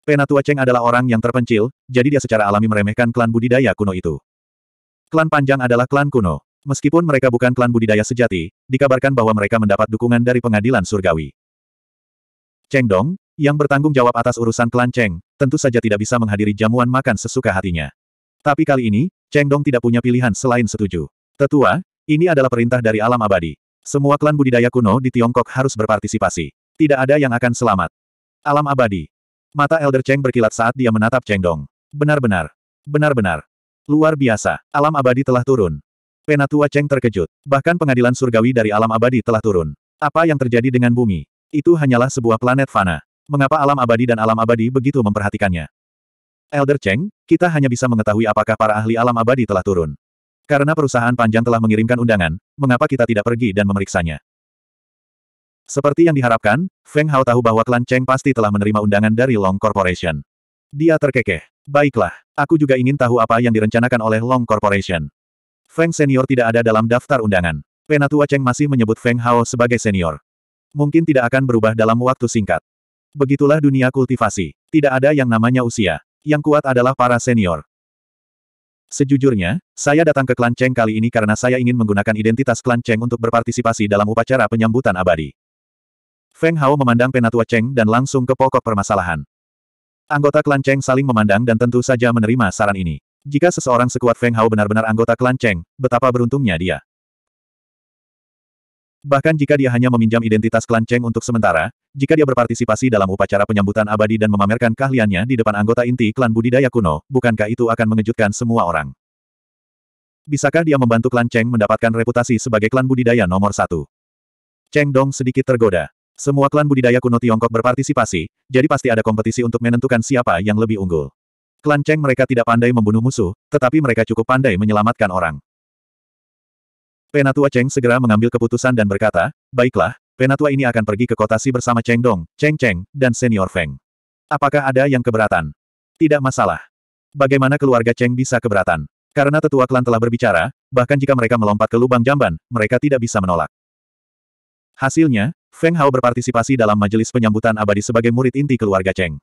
Penatua Cheng adalah orang yang terpencil, jadi dia secara alami meremehkan klan budidaya kuno itu. Klan Panjang adalah klan kuno. Meskipun mereka bukan klan budidaya sejati, dikabarkan bahwa mereka mendapat dukungan dari pengadilan surgawi. Cheng Dong, yang bertanggung jawab atas urusan klan Cheng, tentu saja tidak bisa menghadiri jamuan makan sesuka hatinya. Tapi kali ini, Cheng Dong tidak punya pilihan selain setuju. Tetua, ini adalah perintah dari alam abadi. Semua klan budidaya kuno di Tiongkok harus berpartisipasi. Tidak ada yang akan selamat. Alam abadi. Mata Elder Cheng berkilat saat dia menatap Cheng Dong. Benar-benar. Benar-benar. Luar biasa. Alam abadi telah turun. Penatua Cheng terkejut. Bahkan pengadilan surgawi dari alam abadi telah turun. Apa yang terjadi dengan bumi? Itu hanyalah sebuah planet fana. Mengapa alam abadi dan alam abadi begitu memperhatikannya? Elder Cheng, kita hanya bisa mengetahui apakah para ahli alam abadi telah turun. Karena perusahaan panjang telah mengirimkan undangan, mengapa kita tidak pergi dan memeriksanya? Seperti yang diharapkan, Feng Hao tahu bahwa klan Cheng pasti telah menerima undangan dari Long Corporation. Dia terkekeh. Baiklah, aku juga ingin tahu apa yang direncanakan oleh Long Corporation. Feng Senior tidak ada dalam daftar undangan. Penatua Cheng masih menyebut Feng Hao sebagai senior. Mungkin tidak akan berubah dalam waktu singkat. Begitulah dunia kultivasi. Tidak ada yang namanya usia. Yang kuat adalah para senior. Sejujurnya, saya datang ke klan Cheng kali ini karena saya ingin menggunakan identitas klan Cheng untuk berpartisipasi dalam upacara penyambutan abadi. Feng Hao memandang penatua Cheng dan langsung ke pokok permasalahan. Anggota klan Cheng saling memandang dan tentu saja menerima saran ini. Jika seseorang sekuat Feng Hao benar-benar anggota klan Cheng, betapa beruntungnya dia. Bahkan jika dia hanya meminjam identitas klan Cheng untuk sementara, jika dia berpartisipasi dalam upacara penyambutan abadi dan memamerkan keahliannya di depan anggota inti klan budidaya kuno, bukankah itu akan mengejutkan semua orang? Bisakah dia membantu klan Cheng mendapatkan reputasi sebagai klan budidaya nomor satu? Cheng Dong sedikit tergoda. Semua klan budidaya kuno Tiongkok berpartisipasi, jadi pasti ada kompetisi untuk menentukan siapa yang lebih unggul. Klan Cheng mereka tidak pandai membunuh musuh, tetapi mereka cukup pandai menyelamatkan orang. Penatua Cheng segera mengambil keputusan dan berkata, Baiklah, Penatua ini akan pergi ke kota Si bersama Cheng Dong, Cheng Cheng, dan Senior Feng. Apakah ada yang keberatan? Tidak masalah. Bagaimana keluarga Cheng bisa keberatan? Karena tetua klan telah berbicara, bahkan jika mereka melompat ke lubang jamban, mereka tidak bisa menolak. Hasilnya, Feng Hao berpartisipasi dalam majelis penyambutan abadi sebagai murid inti keluarga Cheng.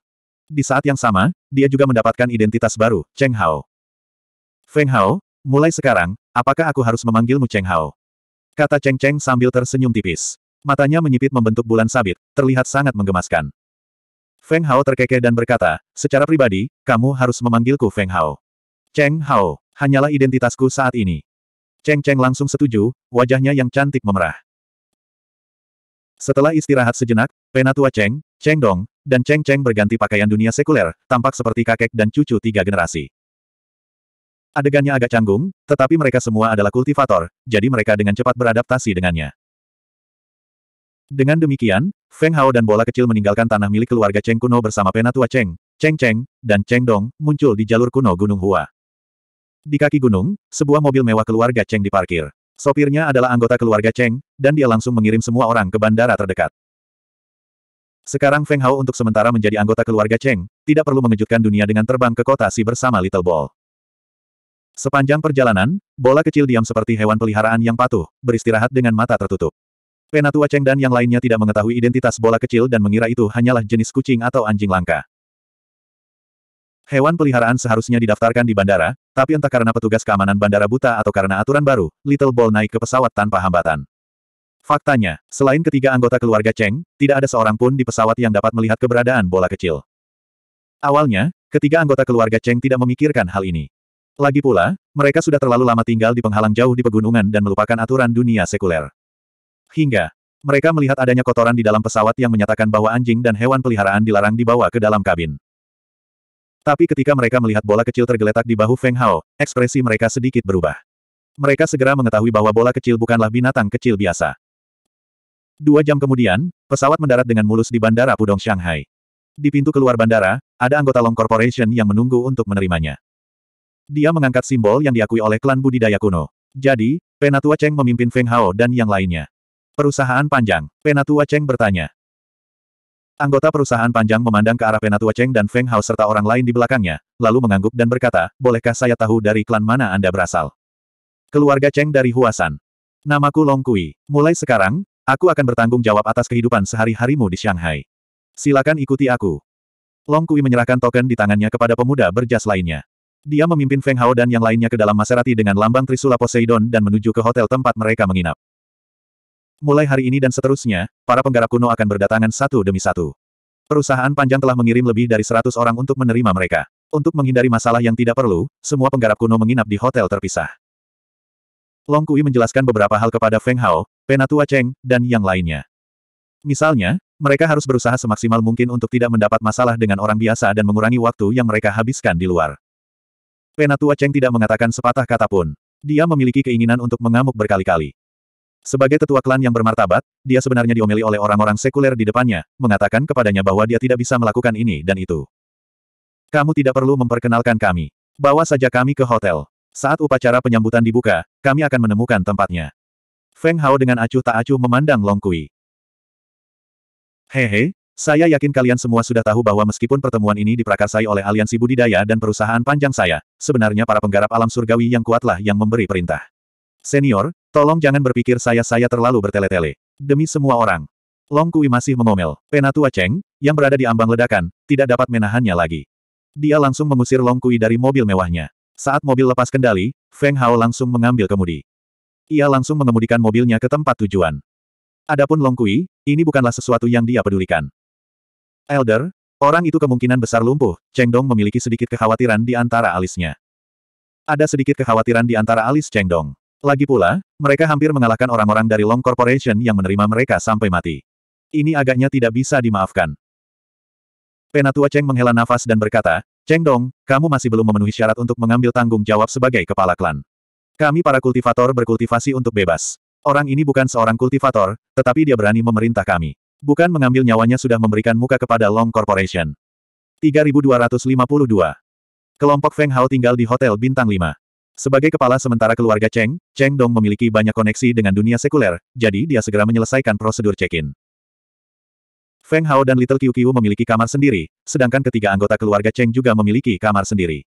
Di saat yang sama, dia juga mendapatkan identitas baru, Cheng Hao. Feng Hao, mulai sekarang, apakah aku harus memanggilmu Cheng Hao? Kata Cheng Cheng sambil tersenyum tipis. Matanya menyipit membentuk bulan sabit, terlihat sangat menggemaskan. Feng Hao terkekeh dan berkata, secara pribadi, kamu harus memanggilku Feng Hao. Cheng Hao, hanyalah identitasku saat ini. Cheng Cheng langsung setuju, wajahnya yang cantik memerah. Setelah istirahat sejenak, penatua Cheng, Cheng Dong, dan Cheng Cheng berganti pakaian dunia sekuler, tampak seperti kakek dan cucu tiga generasi. Adegannya agak canggung, tetapi mereka semua adalah kultivator, jadi mereka dengan cepat beradaptasi dengannya. Dengan demikian, Feng Hao dan bola kecil meninggalkan tanah milik keluarga Cheng kuno bersama penatua Cheng, Cheng Cheng, dan Cheng Dong, muncul di jalur kuno Gunung Hua. Di kaki gunung, sebuah mobil mewah keluarga Cheng diparkir. Sopirnya adalah anggota keluarga Cheng, dan dia langsung mengirim semua orang ke bandara terdekat. Sekarang Feng Hao untuk sementara menjadi anggota keluarga Cheng, tidak perlu mengejutkan dunia dengan terbang ke kota Si bersama Little Ball. Sepanjang perjalanan, bola kecil diam seperti hewan peliharaan yang patuh, beristirahat dengan mata tertutup. Penatua Cheng dan yang lainnya tidak mengetahui identitas bola kecil dan mengira itu hanyalah jenis kucing atau anjing langka. Hewan peliharaan seharusnya didaftarkan di bandara, tapi entah karena petugas keamanan bandara buta atau karena aturan baru, Little Ball naik ke pesawat tanpa hambatan. Faktanya, selain ketiga anggota keluarga Cheng, tidak ada seorang pun di pesawat yang dapat melihat keberadaan bola kecil. Awalnya, ketiga anggota keluarga Cheng tidak memikirkan hal ini. Lagi pula, mereka sudah terlalu lama tinggal di penghalang jauh di pegunungan dan melupakan aturan dunia sekuler. Hingga, mereka melihat adanya kotoran di dalam pesawat yang menyatakan bahwa anjing dan hewan peliharaan dilarang dibawa ke dalam kabin. Tapi ketika mereka melihat bola kecil tergeletak di bahu Feng Hao, ekspresi mereka sedikit berubah. Mereka segera mengetahui bahwa bola kecil bukanlah binatang kecil biasa. Dua jam kemudian, pesawat mendarat dengan mulus di Bandara Pudong Shanghai. Di pintu keluar bandara, ada anggota Long Corporation yang menunggu untuk menerimanya. Dia mengangkat simbol yang diakui oleh klan budidaya kuno. Jadi, Penatua Cheng memimpin Feng Hao dan yang lainnya. Perusahaan panjang, Penatua Cheng bertanya. Anggota perusahaan panjang memandang ke arah Penatua Cheng dan Feng Hao serta orang lain di belakangnya, lalu mengangguk dan berkata, bolehkah saya tahu dari klan mana Anda berasal? Keluarga Cheng dari Huasan. Namaku Long Kui. Mulai sekarang, aku akan bertanggung jawab atas kehidupan sehari-harimu di Shanghai. Silakan ikuti aku. Long Kui menyerahkan token di tangannya kepada pemuda berjas lainnya. Dia memimpin Feng Hao dan yang lainnya ke dalam Maserati dengan lambang Trisula Poseidon dan menuju ke hotel tempat mereka menginap. Mulai hari ini dan seterusnya, para penggarap kuno akan berdatangan satu demi satu. Perusahaan panjang telah mengirim lebih dari seratus orang untuk menerima mereka. Untuk menghindari masalah yang tidak perlu, semua penggarap kuno menginap di hotel terpisah. Long Kui menjelaskan beberapa hal kepada Feng Hao, Penatua Cheng, dan yang lainnya. Misalnya, mereka harus berusaha semaksimal mungkin untuk tidak mendapat masalah dengan orang biasa dan mengurangi waktu yang mereka habiskan di luar. Penatua Cheng tidak mengatakan sepatah kata pun. Dia memiliki keinginan untuk mengamuk berkali-kali. Sebagai tetua klan yang bermartabat, dia sebenarnya diomeli oleh orang-orang sekuler di depannya, mengatakan kepadanya bahwa dia tidak bisa melakukan ini dan itu. Kamu tidak perlu memperkenalkan kami. Bawa saja kami ke hotel. Saat upacara penyambutan dibuka, kami akan menemukan tempatnya. Feng Hao dengan acuh tak acuh memandang Long Kui. Hehe, saya yakin kalian semua sudah tahu bahwa meskipun pertemuan ini diprakarsai oleh aliansi budidaya dan perusahaan panjang saya, sebenarnya para penggarap alam surgawi yang kuatlah yang memberi perintah. Senior, Tolong jangan berpikir saya-saya terlalu bertele-tele. Demi semua orang. Long Kui masih mengomel. Penatua Cheng, yang berada di ambang ledakan, tidak dapat menahannya lagi. Dia langsung mengusir Long Kui dari mobil mewahnya. Saat mobil lepas kendali, Feng Hao langsung mengambil kemudi. Ia langsung mengemudikan mobilnya ke tempat tujuan. Adapun Long Kui, ini bukanlah sesuatu yang dia pedulikan. Elder, Orang itu kemungkinan besar lumpuh, Cheng Dong memiliki sedikit kekhawatiran di antara alisnya. Ada sedikit kekhawatiran di antara alis Cheng Dong. Lagi pula, mereka hampir mengalahkan orang-orang dari Long Corporation yang menerima mereka sampai mati. Ini agaknya tidak bisa dimaafkan. Penatua Cheng menghela nafas dan berkata, Cheng Dong, kamu masih belum memenuhi syarat untuk mengambil tanggung jawab sebagai kepala klan. Kami para kultivator berkultivasi untuk bebas. Orang ini bukan seorang kultivator, tetapi dia berani memerintah kami. Bukan mengambil nyawanya sudah memberikan muka kepada Long Corporation. 3252. Kelompok Feng Hao tinggal di Hotel Bintang 5. Sebagai kepala sementara keluarga Cheng, Cheng Dong memiliki banyak koneksi dengan dunia sekuler, jadi dia segera menyelesaikan prosedur check-in. Feng Hao dan Little Qiu Qiu memiliki kamar sendiri, sedangkan ketiga anggota keluarga Cheng juga memiliki kamar sendiri.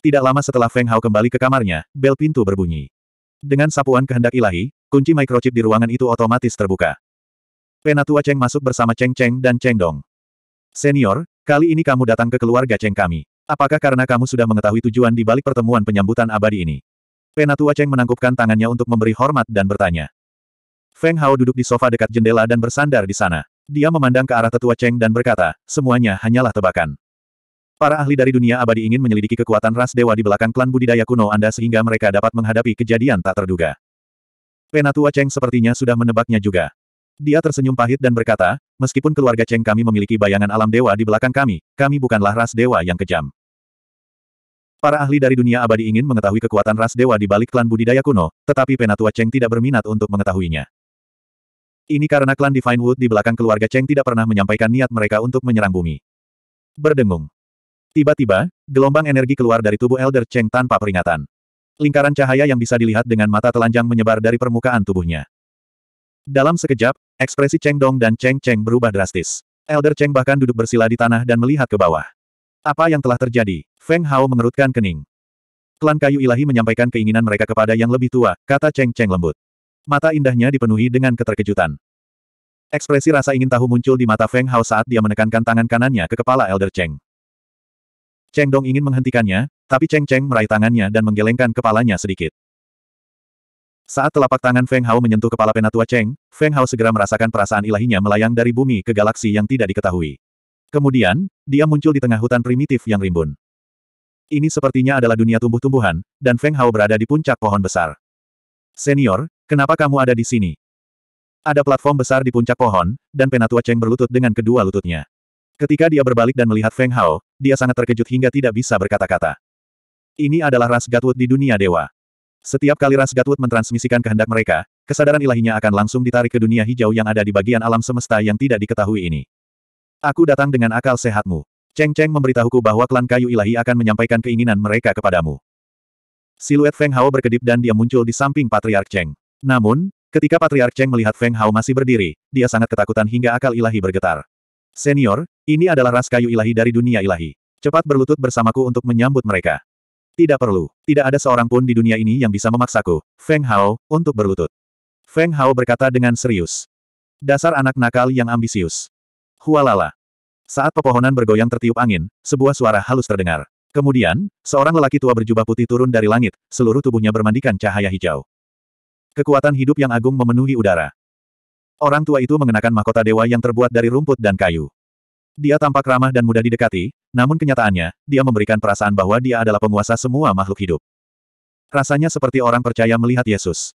Tidak lama setelah Feng Hao kembali ke kamarnya, bel pintu berbunyi. Dengan sapuan kehendak ilahi, kunci microchip di ruangan itu otomatis terbuka. Penatua Cheng masuk bersama Cheng Cheng dan Cheng Dong. Senior, kali ini kamu datang ke keluarga Cheng kami. Apakah karena kamu sudah mengetahui tujuan di balik pertemuan penyambutan abadi ini? Penatua Cheng menangkupkan tangannya untuk memberi hormat dan bertanya. Feng Hao duduk di sofa dekat jendela dan bersandar di sana. Dia memandang ke arah tetua Cheng dan berkata, semuanya hanyalah tebakan. Para ahli dari dunia abadi ingin menyelidiki kekuatan ras dewa di belakang klan budidaya kuno Anda sehingga mereka dapat menghadapi kejadian tak terduga. Penatua Cheng sepertinya sudah menebaknya juga. Dia tersenyum pahit dan berkata, meskipun keluarga Cheng kami memiliki bayangan alam dewa di belakang kami, kami bukanlah ras dewa yang kejam. Para ahli dari dunia abadi ingin mengetahui kekuatan ras dewa di balik klan budidaya kuno, tetapi penatua Cheng tidak berminat untuk mengetahuinya. Ini karena klan Divine Wood di belakang keluarga Cheng tidak pernah menyampaikan niat mereka untuk menyerang bumi. Berdengung. Tiba-tiba, gelombang energi keluar dari tubuh Elder Cheng tanpa peringatan. Lingkaran cahaya yang bisa dilihat dengan mata telanjang menyebar dari permukaan tubuhnya. Dalam sekejap, ekspresi Cheng Dong dan Cheng Cheng berubah drastis. Elder Cheng bahkan duduk bersila di tanah dan melihat ke bawah. Apa yang telah terjadi? Feng Hao mengerutkan kening. Klan kayu ilahi menyampaikan keinginan mereka kepada yang lebih tua, kata Cheng Cheng lembut. Mata indahnya dipenuhi dengan keterkejutan. Ekspresi rasa ingin tahu muncul di mata Feng Hao saat dia menekankan tangan kanannya ke kepala Elder Cheng. Cheng Dong ingin menghentikannya, tapi Cheng Cheng meraih tangannya dan menggelengkan kepalanya sedikit. Saat telapak tangan Feng Hao menyentuh kepala penatua Cheng, Feng Hao segera merasakan perasaan ilahinya melayang dari bumi ke galaksi yang tidak diketahui. Kemudian, dia muncul di tengah hutan primitif yang rimbun. Ini sepertinya adalah dunia tumbuh-tumbuhan, dan Feng Hao berada di puncak pohon besar. Senior, kenapa kamu ada di sini? Ada platform besar di puncak pohon, dan penatua Cheng berlutut dengan kedua lututnya. Ketika dia berbalik dan melihat Feng Hao, dia sangat terkejut hingga tidak bisa berkata-kata. Ini adalah ras Gatwood di dunia dewa. Setiap kali ras Gatwood mentransmisikan kehendak mereka, kesadaran ilahinya akan langsung ditarik ke dunia hijau yang ada di bagian alam semesta yang tidak diketahui ini. Aku datang dengan akal sehatmu. Cheng Cheng memberitahuku bahwa klan kayu ilahi akan menyampaikan keinginan mereka kepadamu. Siluet Feng Hao berkedip dan dia muncul di samping Patriark Cheng. Namun, ketika Patriark Cheng melihat Feng Hao masih berdiri, dia sangat ketakutan hingga akal ilahi bergetar. Senior, ini adalah ras kayu ilahi dari dunia ilahi. Cepat berlutut bersamaku untuk menyambut mereka. Tidak perlu. Tidak ada seorang pun di dunia ini yang bisa memaksaku, Feng Hao, untuk berlutut. Feng Hao berkata dengan serius. Dasar anak nakal yang ambisius. Hualala. Saat pepohonan bergoyang tertiup angin, sebuah suara halus terdengar. Kemudian, seorang lelaki tua berjubah putih turun dari langit, seluruh tubuhnya bermandikan cahaya hijau. Kekuatan hidup yang agung memenuhi udara. Orang tua itu mengenakan mahkota dewa yang terbuat dari rumput dan kayu. Dia tampak ramah dan mudah didekati, namun kenyataannya, dia memberikan perasaan bahwa dia adalah penguasa semua makhluk hidup. Rasanya seperti orang percaya melihat Yesus.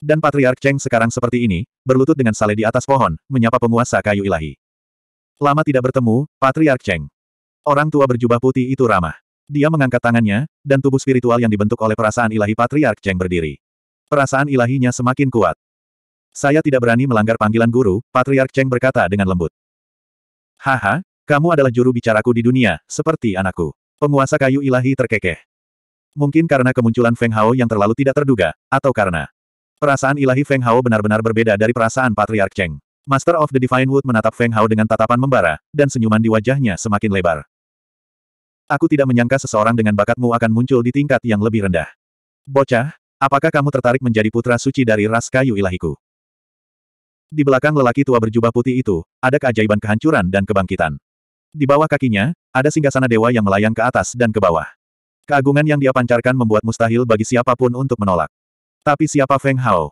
Dan Patriark Cheng sekarang seperti ini, berlutut dengan sale di atas pohon, menyapa penguasa kayu ilahi. Lama tidak bertemu, Patriark Cheng. Orang tua berjubah putih itu ramah. Dia mengangkat tangannya, dan tubuh spiritual yang dibentuk oleh perasaan ilahi Patriark Cheng berdiri. Perasaan ilahinya semakin kuat. Saya tidak berani melanggar panggilan guru, Patriark Cheng berkata dengan lembut. Haha, kamu adalah juru bicaraku di dunia, seperti anakku. Penguasa kayu ilahi terkekeh. Mungkin karena kemunculan Feng Hao yang terlalu tidak terduga, atau karena perasaan ilahi Feng Hao benar-benar berbeda dari perasaan Patriark Cheng. Master of the Divine Wood menatap Feng Hao dengan tatapan membara, dan senyuman di wajahnya semakin lebar. Aku tidak menyangka seseorang dengan bakatmu akan muncul di tingkat yang lebih rendah. Bocah, apakah kamu tertarik menjadi putra suci dari ras kayu ilahiku? Di belakang lelaki tua berjubah putih itu, ada keajaiban kehancuran dan kebangkitan. Di bawah kakinya, ada singgasana dewa yang melayang ke atas dan ke bawah. Keagungan yang dia pancarkan membuat mustahil bagi siapapun untuk menolak. Tapi siapa Feng Hao?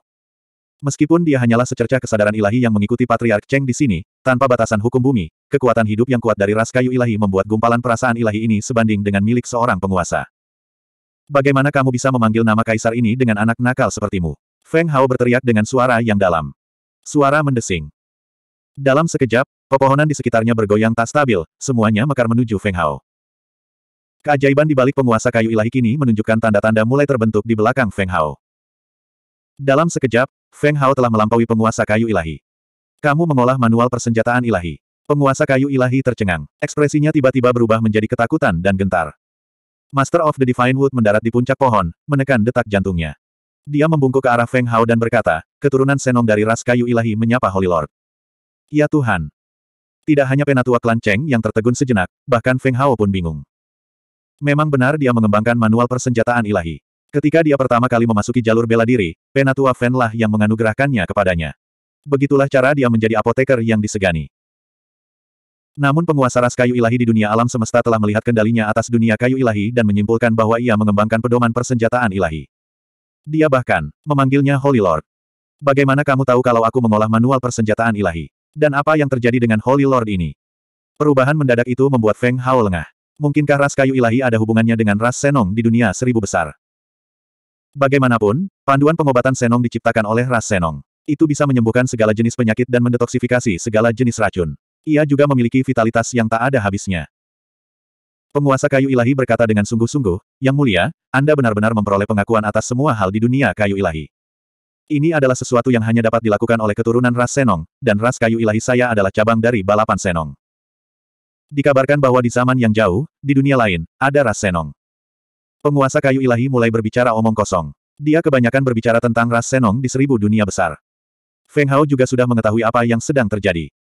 Meskipun dia hanyalah secercah kesadaran ilahi yang mengikuti Patriark Cheng di sini, tanpa batasan hukum bumi, kekuatan hidup yang kuat dari ras kayu ilahi membuat gumpalan perasaan ilahi ini sebanding dengan milik seorang penguasa. Bagaimana kamu bisa memanggil nama kaisar ini dengan anak nakal sepertimu? Feng Hao berteriak dengan suara yang dalam. Suara mendesing. Dalam sekejap, pepohonan di sekitarnya bergoyang tak stabil, semuanya mekar menuju Feng Hao. Keajaiban di balik penguasa kayu ilahi kini menunjukkan tanda-tanda mulai terbentuk di belakang Feng Hao. Dalam sekejap, Feng Hao telah melampaui penguasa kayu ilahi. Kamu mengolah manual persenjataan ilahi. Penguasa kayu ilahi tercengang. Ekspresinya tiba-tiba berubah menjadi ketakutan dan gentar. Master of the Divine Wood mendarat di puncak pohon, menekan detak jantungnya. Dia membungkuk ke arah Feng Hao dan berkata, keturunan Senong dari ras kayu ilahi menyapa Holy Lord. Ya Tuhan! Tidak hanya penatua klan Cheng yang tertegun sejenak, bahkan Feng Hao pun bingung. Memang benar dia mengembangkan manual persenjataan ilahi. Ketika dia pertama kali memasuki jalur bela diri, penatua Feng lah yang menganugerahkannya kepadanya. Begitulah cara dia menjadi apoteker yang disegani. Namun penguasa ras kayu ilahi di dunia alam semesta telah melihat kendalinya atas dunia kayu ilahi dan menyimpulkan bahwa ia mengembangkan pedoman persenjataan ilahi. Dia bahkan memanggilnya Holy Lord. Bagaimana kamu tahu kalau aku mengolah manual persenjataan ilahi? Dan apa yang terjadi dengan Holy Lord ini? Perubahan mendadak itu membuat Feng Hao lengah. Mungkinkah ras kayu ilahi ada hubungannya dengan ras Senong di dunia seribu besar? Bagaimanapun, panduan pengobatan Senong diciptakan oleh ras Senong. Itu bisa menyembuhkan segala jenis penyakit dan mendetoksifikasi segala jenis racun. Ia juga memiliki vitalitas yang tak ada habisnya. Penguasa kayu ilahi berkata dengan sungguh-sungguh, Yang mulia, Anda benar-benar memperoleh pengakuan atas semua hal di dunia kayu ilahi. Ini adalah sesuatu yang hanya dapat dilakukan oleh keturunan ras Senong, dan ras kayu ilahi saya adalah cabang dari balapan Senong. Dikabarkan bahwa di zaman yang jauh, di dunia lain, ada ras Senong. Penguasa kayu ilahi mulai berbicara omong kosong. Dia kebanyakan berbicara tentang ras Senong di seribu dunia besar. Feng Hao juga sudah mengetahui apa yang sedang terjadi.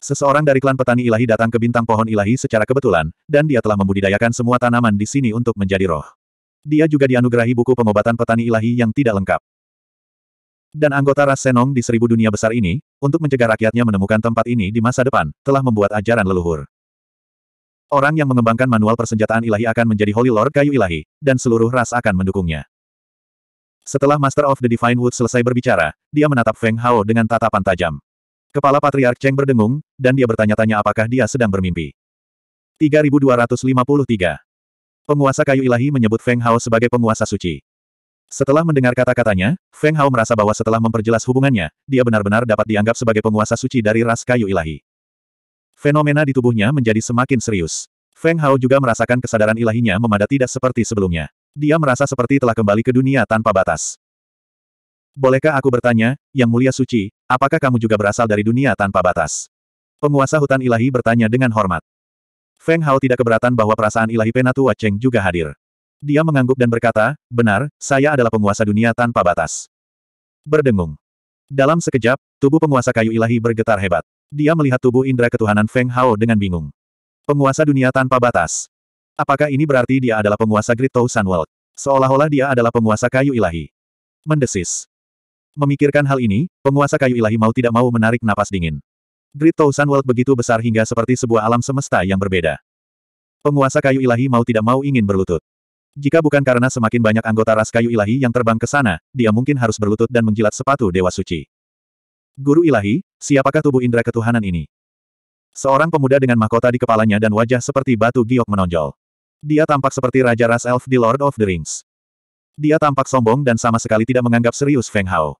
Seseorang dari klan petani ilahi datang ke bintang pohon ilahi secara kebetulan, dan dia telah membudidayakan semua tanaman di sini untuk menjadi roh. Dia juga dianugerahi buku pengobatan petani ilahi yang tidak lengkap. Dan anggota ras Senong di seribu dunia besar ini, untuk mencegah rakyatnya menemukan tempat ini di masa depan, telah membuat ajaran leluhur. Orang yang mengembangkan manual persenjataan ilahi akan menjadi Holy Lord kayu ilahi, dan seluruh ras akan mendukungnya. Setelah Master of the Divine Wood selesai berbicara, dia menatap Feng Hao dengan tatapan tajam. Kepala Patriark Cheng berdengung, dan dia bertanya-tanya apakah dia sedang bermimpi. 3253. Penguasa kayu ilahi menyebut Feng Hao sebagai penguasa suci. Setelah mendengar kata-katanya, Feng Hao merasa bahwa setelah memperjelas hubungannya, dia benar-benar dapat dianggap sebagai penguasa suci dari ras kayu ilahi. Fenomena di tubuhnya menjadi semakin serius. Feng Hao juga merasakan kesadaran ilahinya memadat tidak seperti sebelumnya. Dia merasa seperti telah kembali ke dunia tanpa batas. Bolehkah aku bertanya, Yang Mulia Suci, apakah kamu juga berasal dari dunia tanpa batas? Penguasa hutan ilahi bertanya dengan hormat. Feng Hao tidak keberatan bahwa perasaan ilahi Penatua Cheng juga hadir. Dia mengangguk dan berkata, benar, saya adalah penguasa dunia tanpa batas. Berdengung. Dalam sekejap, tubuh penguasa kayu ilahi bergetar hebat. Dia melihat tubuh indera ketuhanan Feng Hao dengan bingung. Penguasa dunia tanpa batas. Apakah ini berarti dia adalah penguasa Great Tow World? Seolah-olah dia adalah penguasa kayu ilahi. Mendesis. Memikirkan hal ini, penguasa kayu ilahi mau tidak mau menarik napas dingin. Great Tousan World begitu besar hingga seperti sebuah alam semesta yang berbeda. Penguasa kayu ilahi mau tidak mau ingin berlutut. Jika bukan karena semakin banyak anggota ras kayu ilahi yang terbang ke sana, dia mungkin harus berlutut dan menjilat sepatu Dewa Suci. Guru ilahi, siapakah tubuh indera ketuhanan ini? Seorang pemuda dengan mahkota di kepalanya dan wajah seperti batu giok menonjol. Dia tampak seperti Raja Ras Elf di Lord of the Rings. Dia tampak sombong dan sama sekali tidak menganggap serius Feng Hao.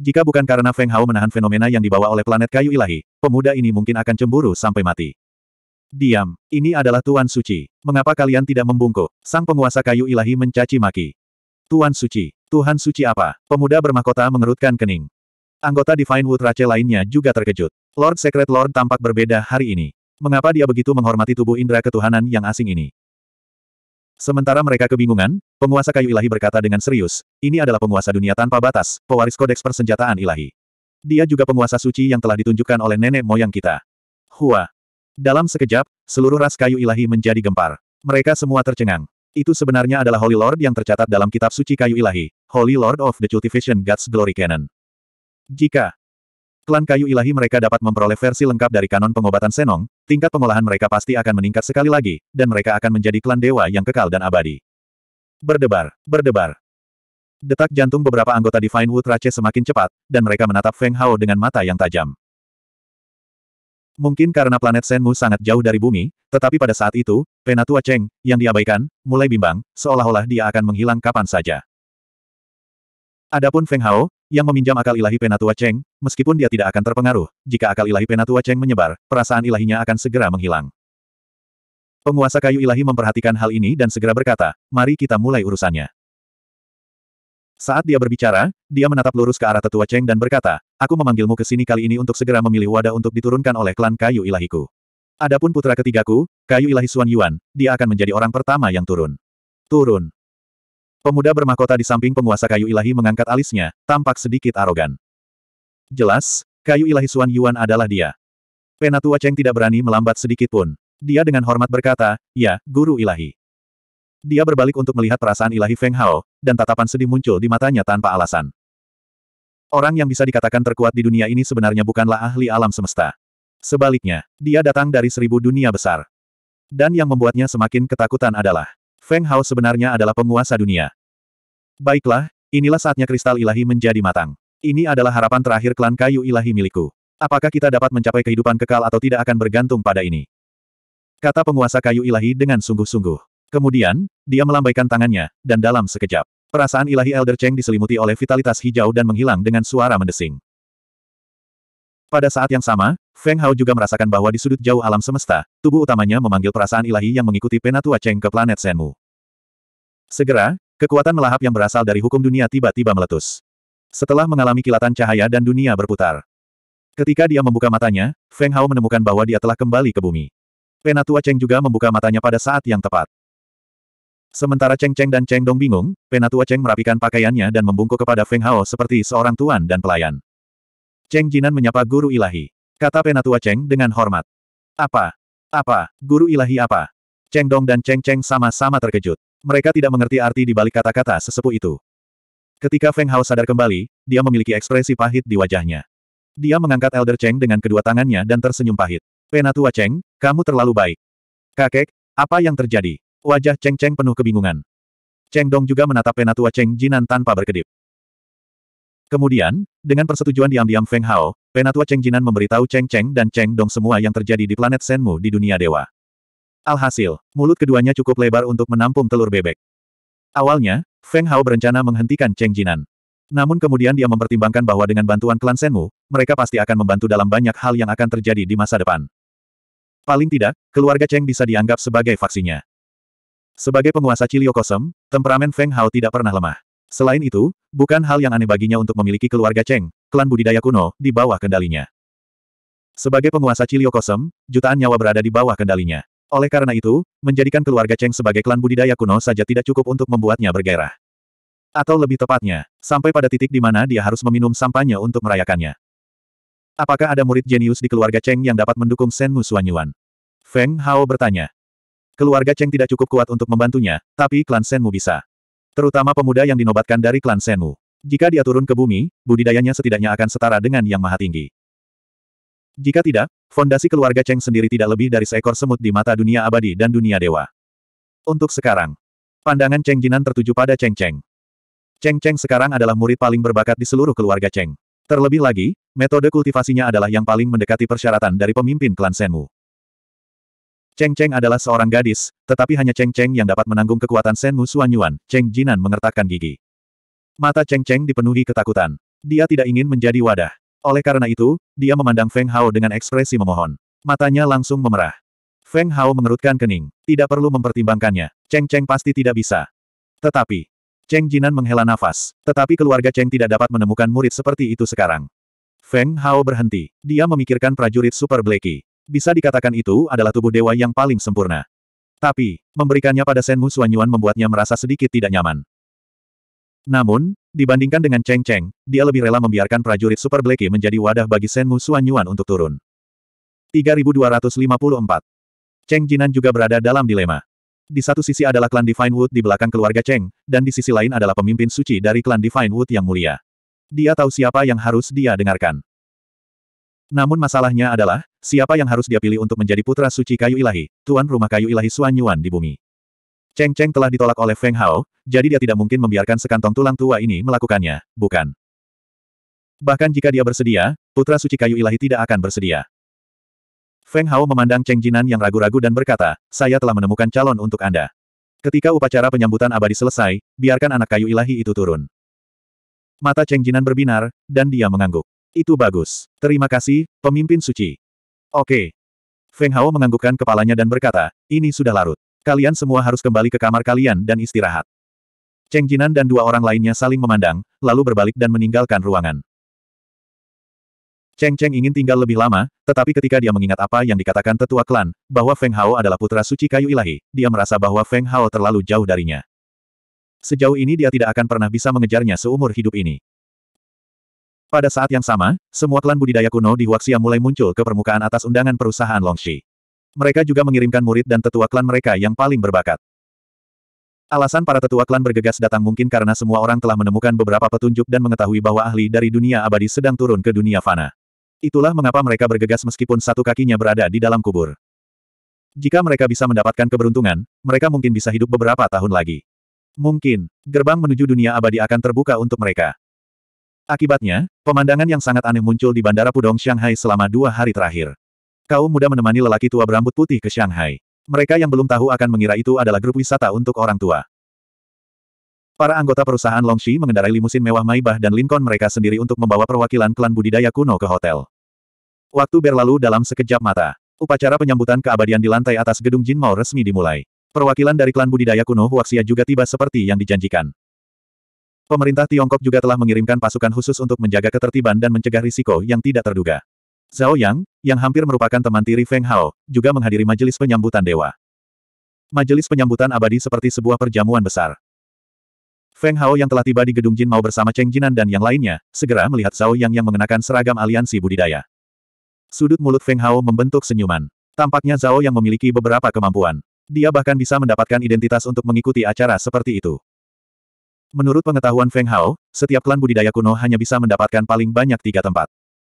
Jika bukan karena Feng Hao menahan fenomena yang dibawa oleh planet kayu ilahi, pemuda ini mungkin akan cemburu sampai mati. Diam, ini adalah Tuan Suci. Mengapa kalian tidak membungkuk? Sang penguasa kayu ilahi mencaci maki. Tuan Suci, Tuhan Suci apa? Pemuda bermahkota mengerutkan kening. Anggota Divine Wood Rache lainnya juga terkejut. Lord Secret Lord tampak berbeda hari ini. Mengapa dia begitu menghormati tubuh indera ketuhanan yang asing ini? Sementara mereka kebingungan, penguasa kayu ilahi berkata dengan serius, ini adalah penguasa dunia tanpa batas, pewaris kodeks persenjataan ilahi. Dia juga penguasa suci yang telah ditunjukkan oleh nenek moyang kita. Hua. Dalam sekejap, seluruh ras kayu ilahi menjadi gempar. Mereka semua tercengang. Itu sebenarnya adalah Holy Lord yang tercatat dalam kitab suci kayu ilahi, Holy Lord of the Cultivation God's Glory Canon. Jika Klan kayu ilahi mereka dapat memperoleh versi lengkap dari kanon pengobatan Senong, tingkat pengolahan mereka pasti akan meningkat sekali lagi, dan mereka akan menjadi klan dewa yang kekal dan abadi. Berdebar, berdebar. Detak jantung beberapa anggota Divine Wood Rache semakin cepat, dan mereka menatap Feng Hao dengan mata yang tajam. Mungkin karena planet Senmu sangat jauh dari bumi, tetapi pada saat itu, Penatua Cheng, yang diabaikan, mulai bimbang, seolah-olah dia akan menghilang kapan saja. Adapun Feng Hao, yang meminjam akal ilahi Penatua Cheng, meskipun dia tidak akan terpengaruh, jika akal ilahi Penatua Cheng menyebar, perasaan ilahinya akan segera menghilang. Penguasa kayu ilahi memperhatikan hal ini dan segera berkata, mari kita mulai urusannya. Saat dia berbicara, dia menatap lurus ke arah tetua Cheng dan berkata, aku memanggilmu ke sini kali ini untuk segera memilih wadah untuk diturunkan oleh klan kayu ilahiku. Adapun putra ketigaku, kayu ilahi Suan Yuan, dia akan menjadi orang pertama yang turun. Turun. Pemuda bermahkota di samping penguasa kayu ilahi mengangkat alisnya, tampak sedikit arogan. Jelas, kayu ilahi Suan Yuan adalah dia. Penatua Cheng tidak berani melambat sedikit pun. Dia dengan hormat berkata, ya, guru ilahi. Dia berbalik untuk melihat perasaan ilahi Feng Hao, dan tatapan sedih muncul di matanya tanpa alasan. Orang yang bisa dikatakan terkuat di dunia ini sebenarnya bukanlah ahli alam semesta. Sebaliknya, dia datang dari seribu dunia besar. Dan yang membuatnya semakin ketakutan adalah, Feng Hao sebenarnya adalah penguasa dunia. Baiklah, inilah saatnya kristal ilahi menjadi matang. Ini adalah harapan terakhir klan kayu ilahi milikku. Apakah kita dapat mencapai kehidupan kekal atau tidak akan bergantung pada ini? Kata penguasa kayu ilahi dengan sungguh-sungguh. Kemudian, dia melambaikan tangannya, dan dalam sekejap, perasaan ilahi Elder Cheng diselimuti oleh vitalitas hijau dan menghilang dengan suara mendesing. Pada saat yang sama, Feng Hao juga merasakan bahwa di sudut jauh alam semesta, tubuh utamanya memanggil perasaan ilahi yang mengikuti penatua Cheng ke planet Senmu. Segera, kekuatan melahap yang berasal dari hukum dunia tiba-tiba meletus. Setelah mengalami kilatan cahaya dan dunia berputar. Ketika dia membuka matanya, Feng Hao menemukan bahwa dia telah kembali ke bumi. Penatua Cheng juga membuka matanya pada saat yang tepat. Sementara Cheng Cheng dan Cheng Dong bingung, Penatua Cheng merapikan pakaiannya dan membungkuk kepada Feng Hao seperti seorang tuan dan pelayan. Cheng Jinan menyapa guru ilahi. Kata Penatua Cheng dengan hormat. Apa? Apa? Guru ilahi apa? Cheng Dong dan Cheng Cheng sama-sama terkejut. Mereka tidak mengerti arti di balik kata-kata sesepuh itu. Ketika Feng Hao sadar kembali, dia memiliki ekspresi pahit di wajahnya. Dia mengangkat Elder Cheng dengan kedua tangannya dan tersenyum pahit. Penatua Cheng, kamu terlalu baik. Kakek, apa yang terjadi? Wajah Cheng Cheng penuh kebingungan. Cheng Dong juga menatap Penatua Cheng Jinan tanpa berkedip. Kemudian, dengan persetujuan diam-diam Feng Hao, Penatua Cheng Jinan memberitahu Cheng Cheng dan Cheng Dong semua yang terjadi di planet Senmu di dunia dewa. Alhasil, mulut keduanya cukup lebar untuk menampung telur bebek. Awalnya, Feng Hao berencana menghentikan Cheng Jinan. Namun kemudian dia mempertimbangkan bahwa dengan bantuan klan Senmu, mereka pasti akan membantu dalam banyak hal yang akan terjadi di masa depan. Paling tidak, keluarga Cheng bisa dianggap sebagai faksinya. Sebagai penguasa Ciliokosem, temperamen Feng Hao tidak pernah lemah. Selain itu, bukan hal yang aneh baginya untuk memiliki keluarga Cheng, klan budidaya kuno, di bawah kendalinya. Sebagai penguasa Ciliokosem, jutaan nyawa berada di bawah kendalinya. Oleh karena itu, menjadikan keluarga Cheng sebagai klan budidaya kuno saja tidak cukup untuk membuatnya bergairah. Atau lebih tepatnya, sampai pada titik di mana dia harus meminum sampahnya untuk merayakannya. Apakah ada murid jenius di keluarga Cheng yang dapat mendukung Senmu Suanyuan? Feng Hao bertanya. Keluarga Cheng tidak cukup kuat untuk membantunya, tapi klan Mu bisa. Terutama pemuda yang dinobatkan dari klan Mu. Jika dia turun ke bumi, budidayanya setidaknya akan setara dengan Yang Maha Tinggi. Jika tidak, fondasi keluarga Cheng sendiri tidak lebih dari seekor semut di mata dunia abadi dan dunia dewa. Untuk sekarang, pandangan Cheng Jinan tertuju pada Cheng Cheng. Cheng Cheng sekarang adalah murid paling berbakat di seluruh keluarga Cheng. Terlebih lagi, metode kultivasinya adalah yang paling mendekati persyaratan dari pemimpin klan Senmu. Cheng Cheng adalah seorang gadis, tetapi hanya Cheng Cheng yang dapat menanggung kekuatan Senmu Suanyuan. Cheng Jinan mengertakkan gigi. Mata Cheng Cheng dipenuhi ketakutan. Dia tidak ingin menjadi wadah. Oleh karena itu, dia memandang Feng Hao dengan ekspresi memohon. Matanya langsung memerah. Feng Hao mengerutkan kening. Tidak perlu mempertimbangkannya. Cheng Cheng pasti tidak bisa. Tetapi, Cheng Jinan menghela nafas. Tetapi keluarga Cheng tidak dapat menemukan murid seperti itu sekarang. Feng Hao berhenti. Dia memikirkan prajurit Super Blakey. Bisa dikatakan itu adalah tubuh dewa yang paling sempurna. Tapi, memberikannya pada Senmu Suanyuan membuatnya merasa sedikit tidak nyaman. Namun, dibandingkan dengan Cheng Cheng, dia lebih rela membiarkan prajurit Super Blacky menjadi wadah bagi Senmu Xuan Yuan untuk turun. 3254 Cheng Jinan juga berada dalam dilema. Di satu sisi adalah klan Divine Wood di belakang keluarga Cheng, dan di sisi lain adalah pemimpin suci dari klan Divine Wood yang mulia. Dia tahu siapa yang harus dia dengarkan. Namun masalahnya adalah, siapa yang harus dia pilih untuk menjadi putra suci kayu ilahi, tuan rumah kayu ilahi Xuan Yuan di bumi. Cheng Cheng telah ditolak oleh Feng Hao, jadi dia tidak mungkin membiarkan sekantong tulang tua ini melakukannya, bukan? Bahkan jika dia bersedia, putra suci kayu ilahi tidak akan bersedia. Feng Hao memandang Cheng Jinan yang ragu-ragu dan berkata, saya telah menemukan calon untuk Anda. Ketika upacara penyambutan abadi selesai, biarkan anak kayu ilahi itu turun. Mata Cheng Jinan berbinar, dan dia mengangguk. Itu bagus. Terima kasih, pemimpin suci. Oke. Feng Hao menganggukkan kepalanya dan berkata, ini sudah larut. Kalian semua harus kembali ke kamar kalian dan istirahat. Cheng Jinan dan dua orang lainnya saling memandang, lalu berbalik dan meninggalkan ruangan. Cheng Cheng ingin tinggal lebih lama, tetapi ketika dia mengingat apa yang dikatakan tetua klan, bahwa Feng Hao adalah putra suci kayu ilahi, dia merasa bahwa Feng Hao terlalu jauh darinya. Sejauh ini dia tidak akan pernah bisa mengejarnya seumur hidup ini. Pada saat yang sama, semua klan budidaya kuno di Huaxia mulai muncul ke permukaan atas undangan perusahaan Longxi. Mereka juga mengirimkan murid dan tetua klan mereka yang paling berbakat. Alasan para tetua klan bergegas datang mungkin karena semua orang telah menemukan beberapa petunjuk dan mengetahui bahwa ahli dari dunia abadi sedang turun ke dunia fana. Itulah mengapa mereka bergegas meskipun satu kakinya berada di dalam kubur. Jika mereka bisa mendapatkan keberuntungan, mereka mungkin bisa hidup beberapa tahun lagi. Mungkin, gerbang menuju dunia abadi akan terbuka untuk mereka. Akibatnya, pemandangan yang sangat aneh muncul di Bandara Pudong Shanghai selama dua hari terakhir. Kau muda menemani lelaki tua berambut putih ke Shanghai. Mereka yang belum tahu akan mengira itu adalah grup wisata untuk orang tua. Para anggota perusahaan Longxi mengendarai limusin mewah Maybach dan Lincoln mereka sendiri untuk membawa perwakilan klan budidaya kuno ke hotel. Waktu berlalu dalam sekejap mata. Upacara penyambutan keabadian di lantai atas gedung Jin Mao resmi dimulai. Perwakilan dari klan budidaya kuno Huaxia juga tiba seperti yang dijanjikan. Pemerintah Tiongkok juga telah mengirimkan pasukan khusus untuk menjaga ketertiban dan mencegah risiko yang tidak terduga. Zhao Yang, yang hampir merupakan teman tiri Feng Hao, juga menghadiri majelis penyambutan dewa. Majelis penyambutan abadi seperti sebuah perjamuan besar. Feng Hao yang telah tiba di gedung Jin Mao bersama Cheng Jinan dan yang lainnya, segera melihat Zhao Yang yang mengenakan seragam aliansi budidaya. Sudut mulut Feng Hao membentuk senyuman. Tampaknya Zhao yang memiliki beberapa kemampuan. Dia bahkan bisa mendapatkan identitas untuk mengikuti acara seperti itu. Menurut pengetahuan Feng Hao, setiap klan budidaya kuno hanya bisa mendapatkan paling banyak tiga tempat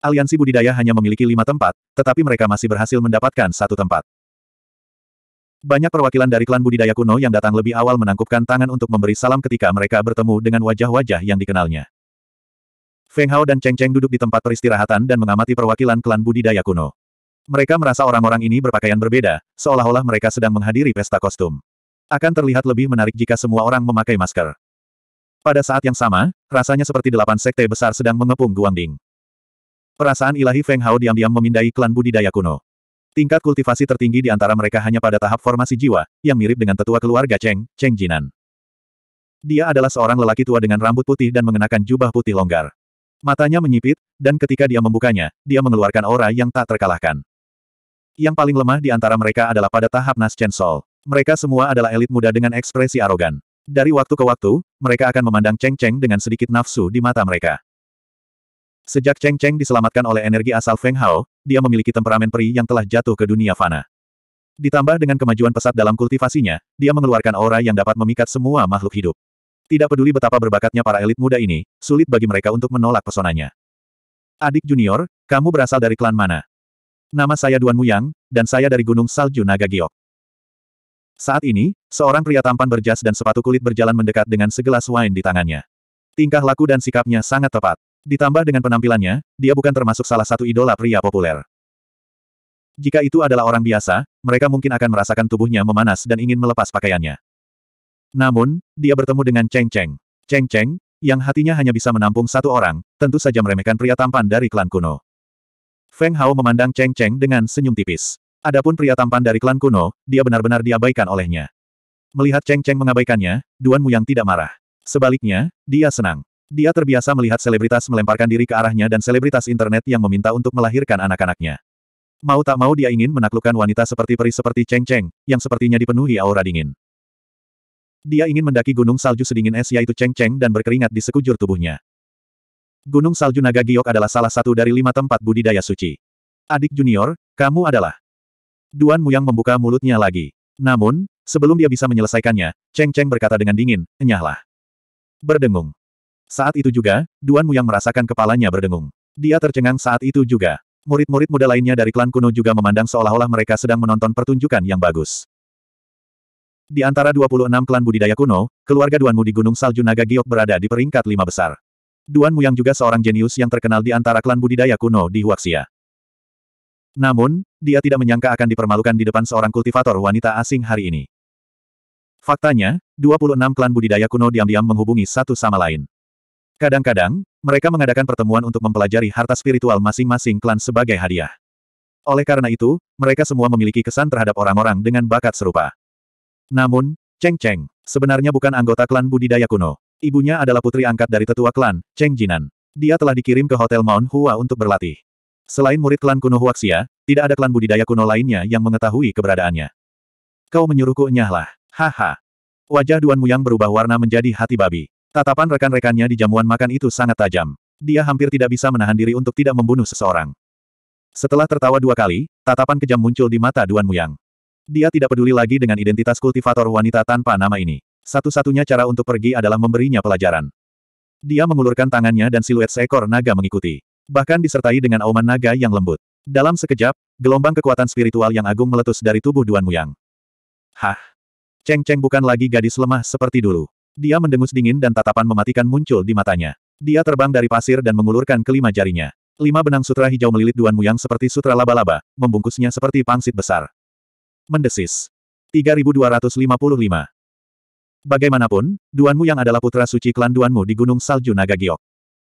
aliansi budidaya hanya memiliki lima tempat, tetapi mereka masih berhasil mendapatkan satu tempat. Banyak perwakilan dari klan budidaya kuno yang datang lebih awal menangkupkan tangan untuk memberi salam ketika mereka bertemu dengan wajah-wajah yang dikenalnya. Feng Hao dan Cheng Cheng duduk di tempat peristirahatan dan mengamati perwakilan klan budidaya kuno. Mereka merasa orang-orang ini berpakaian berbeda, seolah-olah mereka sedang menghadiri pesta kostum. Akan terlihat lebih menarik jika semua orang memakai masker. Pada saat yang sama, rasanya seperti delapan sekte besar sedang mengepung Guangding. Perasaan ilahi Feng Hao diam-diam memindai klan budidaya kuno. Tingkat kultivasi tertinggi di antara mereka hanya pada tahap formasi jiwa, yang mirip dengan tetua keluarga Cheng, Cheng Jinan. Dia adalah seorang lelaki tua dengan rambut putih dan mengenakan jubah putih longgar. Matanya menyipit, dan ketika dia membukanya, dia mengeluarkan aura yang tak terkalahkan. Yang paling lemah di antara mereka adalah pada tahap Naschen Sol. Mereka semua adalah elit muda dengan ekspresi arogan. Dari waktu ke waktu, mereka akan memandang Cheng Cheng dengan sedikit nafsu di mata mereka. Sejak Cheng Cheng diselamatkan oleh energi asal Feng Hao, dia memiliki temperamen peri yang telah jatuh ke dunia fana. Ditambah dengan kemajuan pesat dalam kultivasinya, dia mengeluarkan aura yang dapat memikat semua makhluk hidup. Tidak peduli betapa berbakatnya para elit muda ini, sulit bagi mereka untuk menolak pesonanya. Adik junior, kamu berasal dari klan mana? Nama saya Duan Muyang, dan saya dari Gunung Salju Naga Giok. Saat ini, seorang pria tampan berjas dan sepatu kulit berjalan mendekat dengan segelas wine di tangannya. Tingkah laku dan sikapnya sangat tepat. Ditambah dengan penampilannya, dia bukan termasuk salah satu idola pria populer. Jika itu adalah orang biasa, mereka mungkin akan merasakan tubuhnya memanas dan ingin melepas pakaiannya. Namun, dia bertemu dengan Cheng Cheng. Cheng Cheng, yang hatinya hanya bisa menampung satu orang, tentu saja meremehkan pria tampan dari klan kuno. Feng Hao memandang Cheng Cheng dengan senyum tipis. Adapun pria tampan dari klan kuno, dia benar-benar diabaikan olehnya. Melihat Cheng Cheng mengabaikannya, Duan yang tidak marah. Sebaliknya, dia senang. Dia terbiasa melihat selebritas melemparkan diri ke arahnya dan selebritas internet yang meminta untuk melahirkan anak-anaknya. Mau tak mau dia ingin menaklukkan wanita seperti peri seperti Cheng Cheng, yang sepertinya dipenuhi aura dingin. Dia ingin mendaki gunung salju sedingin es yaitu Cheng Cheng dan berkeringat di sekujur tubuhnya. Gunung salju naga giok adalah salah satu dari lima tempat budidaya suci. Adik junior, kamu adalah. Duan yang membuka mulutnya lagi. Namun, sebelum dia bisa menyelesaikannya, Cheng Cheng berkata dengan dingin, enyahlah. Berdengung. Saat itu juga, Duan yang merasakan kepalanya berdengung. Dia tercengang saat itu juga. Murid-murid muda lainnya dari klan kuno juga memandang seolah-olah mereka sedang menonton pertunjukan yang bagus. Di antara 26 klan budidaya kuno, keluarga Duanmu di Gunung Salju Naga Giok berada di peringkat lima besar. Duan yang juga seorang jenius yang terkenal di antara klan budidaya kuno di Huaxia. Namun, dia tidak menyangka akan dipermalukan di depan seorang kultivator wanita asing hari ini. Faktanya, 26 klan budidaya kuno diam-diam menghubungi satu sama lain. Kadang-kadang, mereka mengadakan pertemuan untuk mempelajari harta spiritual masing-masing klan sebagai hadiah. Oleh karena itu, mereka semua memiliki kesan terhadap orang-orang dengan bakat serupa. Namun, Cheng Cheng sebenarnya bukan anggota klan budidaya kuno. Ibunya adalah putri angkat dari tetua klan, Cheng Jinan. Dia telah dikirim ke Hotel Mount Hua untuk berlatih. Selain murid klan kuno Huaxia, tidak ada klan budidaya kuno lainnya yang mengetahui keberadaannya. Kau menyuruhku nyahlah. Haha. Wajah Duan Muyang berubah warna menjadi hati babi. Tatapan rekan-rekannya di jamuan makan itu sangat tajam. Dia hampir tidak bisa menahan diri untuk tidak membunuh seseorang. Setelah tertawa dua kali, tatapan kejam muncul di mata Duan Muyang. Dia tidak peduli lagi dengan identitas kultivator wanita tanpa nama ini. Satu-satunya cara untuk pergi adalah memberinya pelajaran. Dia mengulurkan tangannya dan siluet seekor naga mengikuti. Bahkan disertai dengan auman naga yang lembut. Dalam sekejap, gelombang kekuatan spiritual yang agung meletus dari tubuh Duan Muyang. Hah? Cheng Cheng bukan lagi gadis lemah seperti dulu. Dia mendengus dingin dan tatapan mematikan muncul di matanya. Dia terbang dari pasir dan mengulurkan kelima jarinya. Lima benang sutra hijau melilit Duan Muyang seperti sutra laba-laba, membungkusnya seperti pangsit besar. Mendesis. 3255 Bagaimanapun, Mu yang adalah putra suci klan Duanmu di Gunung Salju Naga Giok.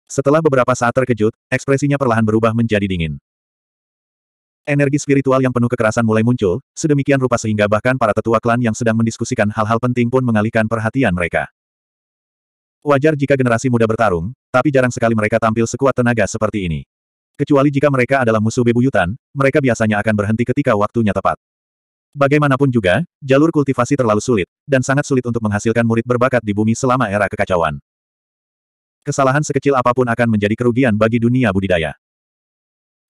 Setelah beberapa saat terkejut, ekspresinya perlahan berubah menjadi dingin. Energi spiritual yang penuh kekerasan mulai muncul, sedemikian rupa sehingga bahkan para tetua klan yang sedang mendiskusikan hal-hal penting pun mengalihkan perhatian mereka. Wajar jika generasi muda bertarung, tapi jarang sekali mereka tampil sekuat tenaga seperti ini. Kecuali jika mereka adalah musuh bebuyutan, mereka biasanya akan berhenti ketika waktunya tepat. Bagaimanapun juga, jalur kultivasi terlalu sulit, dan sangat sulit untuk menghasilkan murid berbakat di bumi selama era kekacauan. Kesalahan sekecil apapun akan menjadi kerugian bagi dunia budidaya.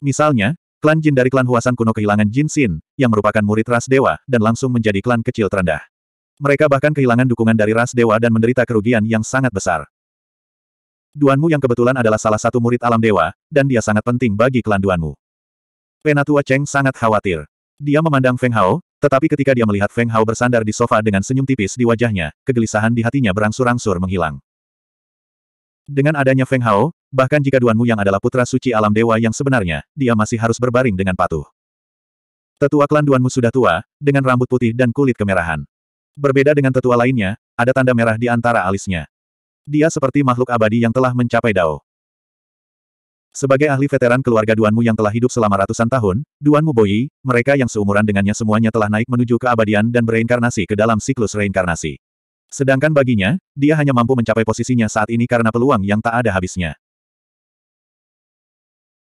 Misalnya, klan jin dari klan Huasan kuno kehilangan jin Sin, yang merupakan murid ras dewa, dan langsung menjadi klan kecil terendah. Mereka bahkan kehilangan dukungan dari ras dewa dan menderita kerugian yang sangat besar. Duanmu yang kebetulan adalah salah satu murid alam dewa, dan dia sangat penting bagi klan Duanmu. Penatua Cheng sangat khawatir. Dia memandang Feng Hao, tetapi ketika dia melihat Feng Hao bersandar di sofa dengan senyum tipis di wajahnya, kegelisahan di hatinya berangsur-angsur menghilang. Dengan adanya Feng Hao, bahkan jika Duanmu yang adalah putra suci alam dewa yang sebenarnya, dia masih harus berbaring dengan patuh. Tetua klan Duanmu sudah tua, dengan rambut putih dan kulit kemerahan. Berbeda dengan tetua lainnya, ada tanda merah di antara alisnya. Dia seperti makhluk abadi yang telah mencapai Dao. Sebagai ahli veteran keluarga Duanmu yang telah hidup selama ratusan tahun, Duanmu Boyi, mereka yang seumuran dengannya semuanya telah naik menuju keabadian dan bereinkarnasi ke dalam siklus reinkarnasi. Sedangkan baginya, dia hanya mampu mencapai posisinya saat ini karena peluang yang tak ada habisnya.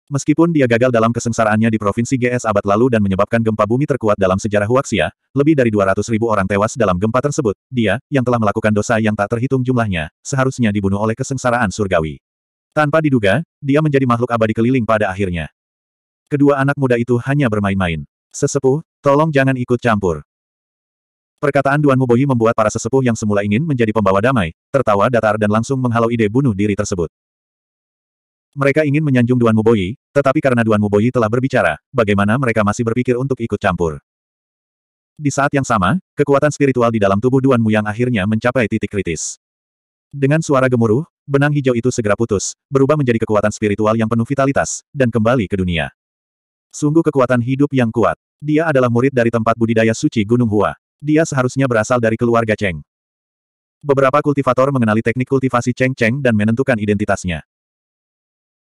Meskipun dia gagal dalam kesengsaraannya di Provinsi GS abad lalu dan menyebabkan gempa bumi terkuat dalam sejarah Huaxia, lebih dari 200 ribu orang tewas dalam gempa tersebut, dia, yang telah melakukan dosa yang tak terhitung jumlahnya, seharusnya dibunuh oleh kesengsaraan surgawi. Tanpa diduga, dia menjadi makhluk abadi keliling pada akhirnya. Kedua anak muda itu hanya bermain-main. Sesepuh, tolong jangan ikut campur. Perkataan Duan Muboyi membuat para sesepuh yang semula ingin menjadi pembawa damai, tertawa datar dan langsung menghalau ide bunuh diri tersebut. Mereka ingin menyanjung Duan Muboyi, tetapi karena Duan Muboyi telah berbicara, bagaimana mereka masih berpikir untuk ikut campur. Di saat yang sama, kekuatan spiritual di dalam tubuh Duan Muyang akhirnya mencapai titik kritis. Dengan suara gemuruh, benang hijau itu segera putus, berubah menjadi kekuatan spiritual yang penuh vitalitas, dan kembali ke dunia. Sungguh kekuatan hidup yang kuat. Dia adalah murid dari tempat budidaya suci Gunung Hua. Dia seharusnya berasal dari keluarga Cheng. Beberapa kultivator mengenali teknik kultivasi Cheng Cheng dan menentukan identitasnya.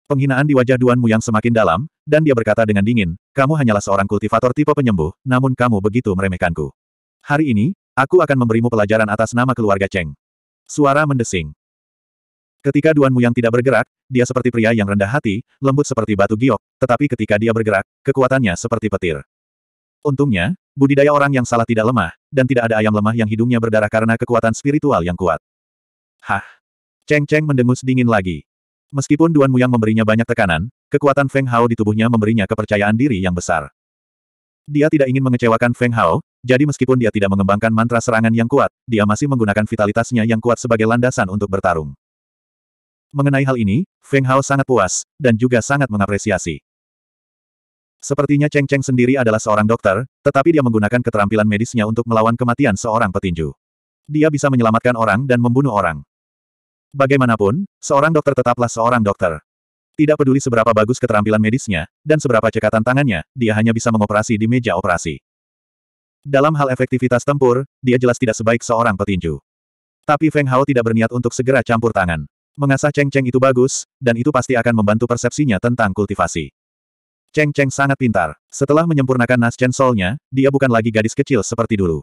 Penghinaan di wajah Duan Mu yang semakin dalam, dan dia berkata dengan dingin, kamu hanyalah seorang kultivator tipe penyembuh, namun kamu begitu meremehkanku. Hari ini, aku akan memberimu pelajaran atas nama keluarga Cheng. Suara mendesing. Ketika Duan Mu yang tidak bergerak, dia seperti pria yang rendah hati, lembut seperti batu giok, tetapi ketika dia bergerak, kekuatannya seperti petir. Untungnya, budidaya orang yang salah tidak lemah, dan tidak ada ayam lemah yang hidungnya berdarah karena kekuatan spiritual yang kuat. Hah? Cheng Cheng mendengus dingin lagi. Meskipun Duan Muyang memberinya banyak tekanan, kekuatan Feng Hao di tubuhnya memberinya kepercayaan diri yang besar. Dia tidak ingin mengecewakan Feng Hao, jadi meskipun dia tidak mengembangkan mantra serangan yang kuat, dia masih menggunakan vitalitasnya yang kuat sebagai landasan untuk bertarung. Mengenai hal ini, Feng Hao sangat puas, dan juga sangat mengapresiasi. Sepertinya Cheng Cheng sendiri adalah seorang dokter, tetapi dia menggunakan keterampilan medisnya untuk melawan kematian seorang petinju. Dia bisa menyelamatkan orang dan membunuh orang. Bagaimanapun, seorang dokter tetaplah seorang dokter. Tidak peduli seberapa bagus keterampilan medisnya, dan seberapa cekatan tangannya, dia hanya bisa mengoperasi di meja operasi. Dalam hal efektivitas tempur, dia jelas tidak sebaik seorang petinju. Tapi Feng Hao tidak berniat untuk segera campur tangan. Mengasah Cheng Cheng itu bagus, dan itu pasti akan membantu persepsinya tentang kultivasi. Cheng Cheng sangat pintar. Setelah menyempurnakan Nas Chen soul dia bukan lagi gadis kecil seperti dulu.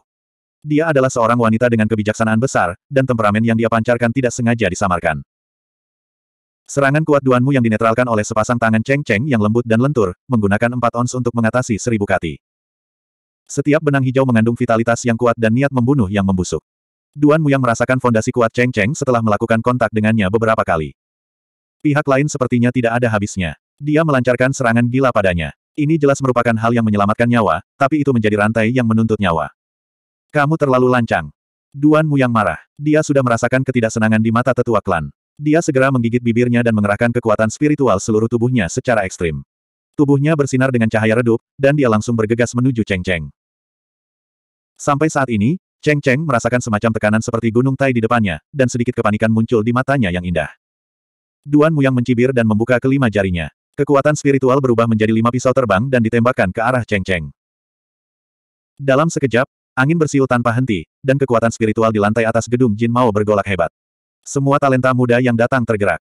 Dia adalah seorang wanita dengan kebijaksanaan besar, dan temperamen yang dia pancarkan tidak sengaja disamarkan. Serangan kuat Duanmu yang dinetralkan oleh sepasang tangan ceng-ceng yang lembut dan lentur, menggunakan empat ons untuk mengatasi seribu kati. Setiap benang hijau mengandung vitalitas yang kuat dan niat membunuh yang membusuk. Duanmu yang merasakan fondasi kuat ceng-ceng setelah melakukan kontak dengannya beberapa kali. Pihak lain sepertinya tidak ada habisnya. Dia melancarkan serangan gila padanya. Ini jelas merupakan hal yang menyelamatkan nyawa, tapi itu menjadi rantai yang menuntut nyawa. Kamu terlalu lancang. Duanmu yang marah. Dia sudah merasakan ketidaksenangan di mata tetua klan. Dia segera menggigit bibirnya dan mengerahkan kekuatan spiritual seluruh tubuhnya secara ekstrim. Tubuhnya bersinar dengan cahaya redup, dan dia langsung bergegas menuju Cheng Cheng. Sampai saat ini, Cheng Cheng merasakan semacam tekanan seperti gunung tai di depannya, dan sedikit kepanikan muncul di matanya yang indah. Duan yang mencibir dan membuka kelima jarinya. Kekuatan spiritual berubah menjadi lima pisau terbang dan ditembakkan ke arah Cheng Cheng. Dalam sekejap, Angin bersiul tanpa henti, dan kekuatan spiritual di lantai atas gedung Jin Mao bergolak hebat. Semua talenta muda yang datang tergerak.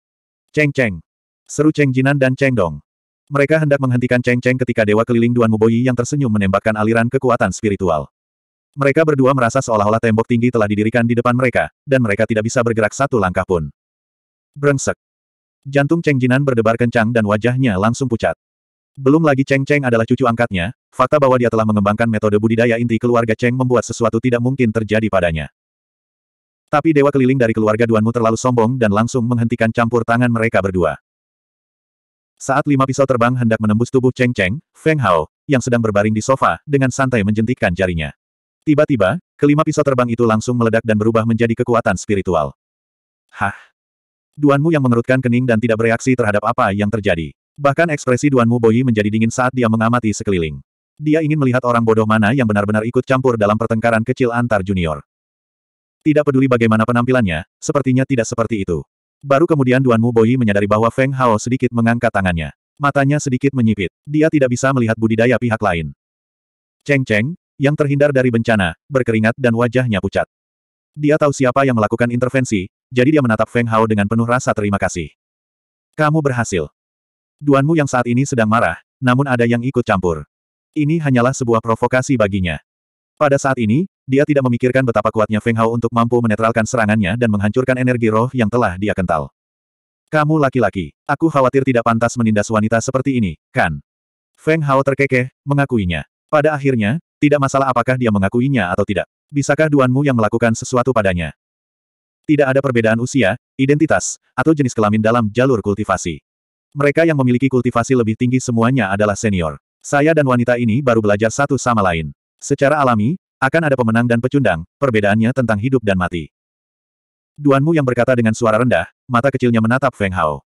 Ceng Ceng. Seru Ceng Jinan dan Ceng Dong. Mereka hendak menghentikan Ceng Ceng ketika Dewa Keliling Duan Muboyi yang tersenyum menembakkan aliran kekuatan spiritual. Mereka berdua merasa seolah-olah tembok tinggi telah didirikan di depan mereka, dan mereka tidak bisa bergerak satu langkah pun. Brengsek. Jantung Ceng Jinan berdebar kencang dan wajahnya langsung pucat. Belum lagi Cheng Cheng adalah cucu angkatnya, fakta bahwa dia telah mengembangkan metode budidaya inti keluarga Cheng membuat sesuatu tidak mungkin terjadi padanya. Tapi dewa keliling dari keluarga Duanmu terlalu sombong dan langsung menghentikan campur tangan mereka berdua. Saat lima pisau terbang hendak menembus tubuh Cheng Cheng, Feng Hao, yang sedang berbaring di sofa, dengan santai menjentikkan jarinya. Tiba-tiba, kelima pisau terbang itu langsung meledak dan berubah menjadi kekuatan spiritual. Hah? Duanmu yang mengerutkan kening dan tidak bereaksi terhadap apa yang terjadi. Bahkan ekspresi Duan Muboyi menjadi dingin saat dia mengamati sekeliling. Dia ingin melihat orang bodoh mana yang benar-benar ikut campur dalam pertengkaran kecil antar junior. Tidak peduli bagaimana penampilannya, sepertinya tidak seperti itu. Baru kemudian Duan Muboyi menyadari bahwa Feng Hao sedikit mengangkat tangannya. Matanya sedikit menyipit. Dia tidak bisa melihat budidaya pihak lain. Cheng Cheng, yang terhindar dari bencana, berkeringat dan wajahnya pucat. Dia tahu siapa yang melakukan intervensi, jadi dia menatap Feng Hao dengan penuh rasa terima kasih. Kamu berhasil. Duanmu yang saat ini sedang marah, namun ada yang ikut campur. Ini hanyalah sebuah provokasi baginya. Pada saat ini, dia tidak memikirkan betapa kuatnya Feng Hao untuk mampu menetralkan serangannya dan menghancurkan energi roh yang telah dia kental. Kamu laki-laki, aku khawatir tidak pantas menindas wanita seperti ini, kan? Feng Hao terkekeh, mengakuinya. Pada akhirnya, tidak masalah apakah dia mengakuinya atau tidak. Bisakah duanmu yang melakukan sesuatu padanya? Tidak ada perbedaan usia, identitas, atau jenis kelamin dalam jalur kultivasi. Mereka yang memiliki kultivasi lebih tinggi semuanya adalah senior. Saya dan wanita ini baru belajar satu sama lain. Secara alami, akan ada pemenang dan pecundang, perbedaannya tentang hidup dan mati. Duanmu yang berkata dengan suara rendah, mata kecilnya menatap Feng Hao.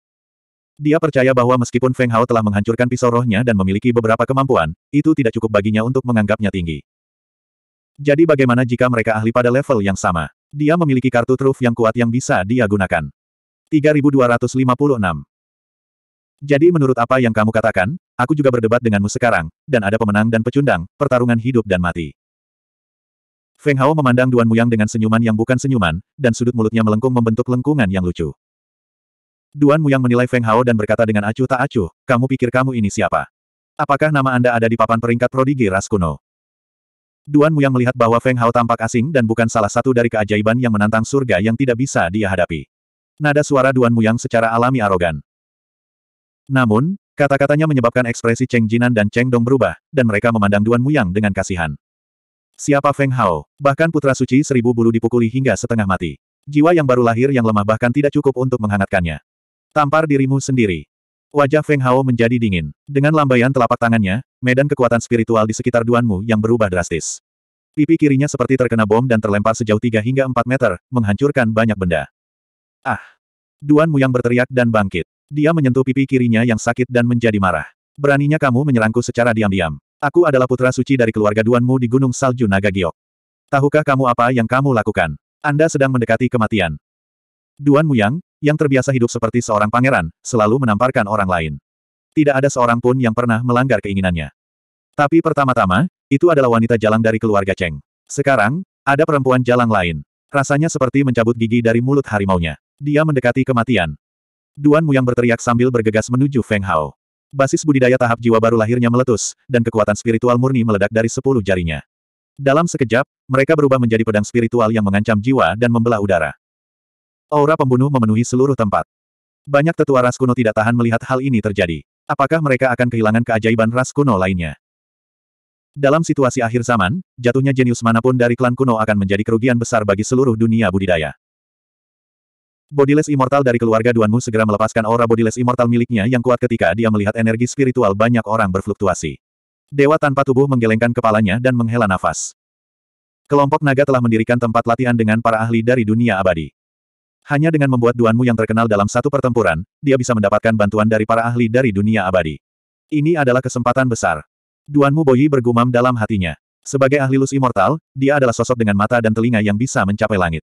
Dia percaya bahwa meskipun Feng Hao telah menghancurkan pisau rohnya dan memiliki beberapa kemampuan, itu tidak cukup baginya untuk menganggapnya tinggi. Jadi bagaimana jika mereka ahli pada level yang sama? Dia memiliki kartu truf yang kuat yang bisa dia gunakan. 3256 jadi menurut apa yang kamu katakan, aku juga berdebat denganmu sekarang, dan ada pemenang dan pecundang, pertarungan hidup dan mati. Feng Hao memandang Duan Muyang dengan senyuman yang bukan senyuman, dan sudut mulutnya melengkung membentuk lengkungan yang lucu. Duan Muyang menilai Feng Hao dan berkata dengan acuh tak acuh, kamu pikir kamu ini siapa? Apakah nama Anda ada di papan peringkat prodigi ras kuno? Duan Muyang melihat bahwa Feng Hao tampak asing dan bukan salah satu dari keajaiban yang menantang surga yang tidak bisa dia hadapi. Nada suara Duan Muyang secara alami arogan. Namun, kata-katanya menyebabkan ekspresi Cheng Jinan dan Cheng Dong berubah, dan mereka memandang Duan Muyang dengan kasihan. Siapa Feng Hao? Bahkan putra suci seribu bulu dipukuli hingga setengah mati. Jiwa yang baru lahir yang lemah bahkan tidak cukup untuk menghangatkannya. Tampar dirimu sendiri. Wajah Feng Hao menjadi dingin. Dengan lambaian telapak tangannya, medan kekuatan spiritual di sekitar Duanmu yang berubah drastis. Pipi kirinya seperti terkena bom dan terlempar sejauh 3 hingga 4 meter, menghancurkan banyak benda. Ah! Duanmu yang berteriak dan bangkit. Dia menyentuh pipi kirinya yang sakit dan menjadi marah. Beraninya kamu menyerangku secara diam-diam. Aku adalah putra suci dari keluarga Duanmu di Gunung Salju Naga Giok. Tahukah kamu apa yang kamu lakukan? Anda sedang mendekati kematian. Duan Muyang, yang terbiasa hidup seperti seorang pangeran, selalu menamparkan orang lain. Tidak ada seorang pun yang pernah melanggar keinginannya. Tapi pertama-tama, itu adalah wanita jalang dari keluarga Cheng. Sekarang, ada perempuan jalang lain. Rasanya seperti mencabut gigi dari mulut harimaunya. Dia mendekati kematian. Duan Muyang berteriak sambil bergegas menuju Feng Hao. Basis budidaya tahap jiwa baru lahirnya meletus, dan kekuatan spiritual murni meledak dari sepuluh jarinya. Dalam sekejap, mereka berubah menjadi pedang spiritual yang mengancam jiwa dan membelah udara. Aura pembunuh memenuhi seluruh tempat. Banyak tetua ras kuno tidak tahan melihat hal ini terjadi. Apakah mereka akan kehilangan keajaiban ras kuno lainnya? Dalam situasi akhir zaman, jatuhnya jenius manapun dari klan kuno akan menjadi kerugian besar bagi seluruh dunia budidaya. Bodiless Immortal dari keluarga Duanmu segera melepaskan aura Bodiless Immortal miliknya yang kuat ketika dia melihat energi spiritual banyak orang berfluktuasi. Dewa tanpa tubuh menggelengkan kepalanya dan menghela nafas. Kelompok naga telah mendirikan tempat latihan dengan para ahli dari dunia abadi. Hanya dengan membuat Duanmu yang terkenal dalam satu pertempuran, dia bisa mendapatkan bantuan dari para ahli dari dunia abadi. Ini adalah kesempatan besar. Duanmu Boyi bergumam dalam hatinya. Sebagai ahli lus immortal, dia adalah sosok dengan mata dan telinga yang bisa mencapai langit.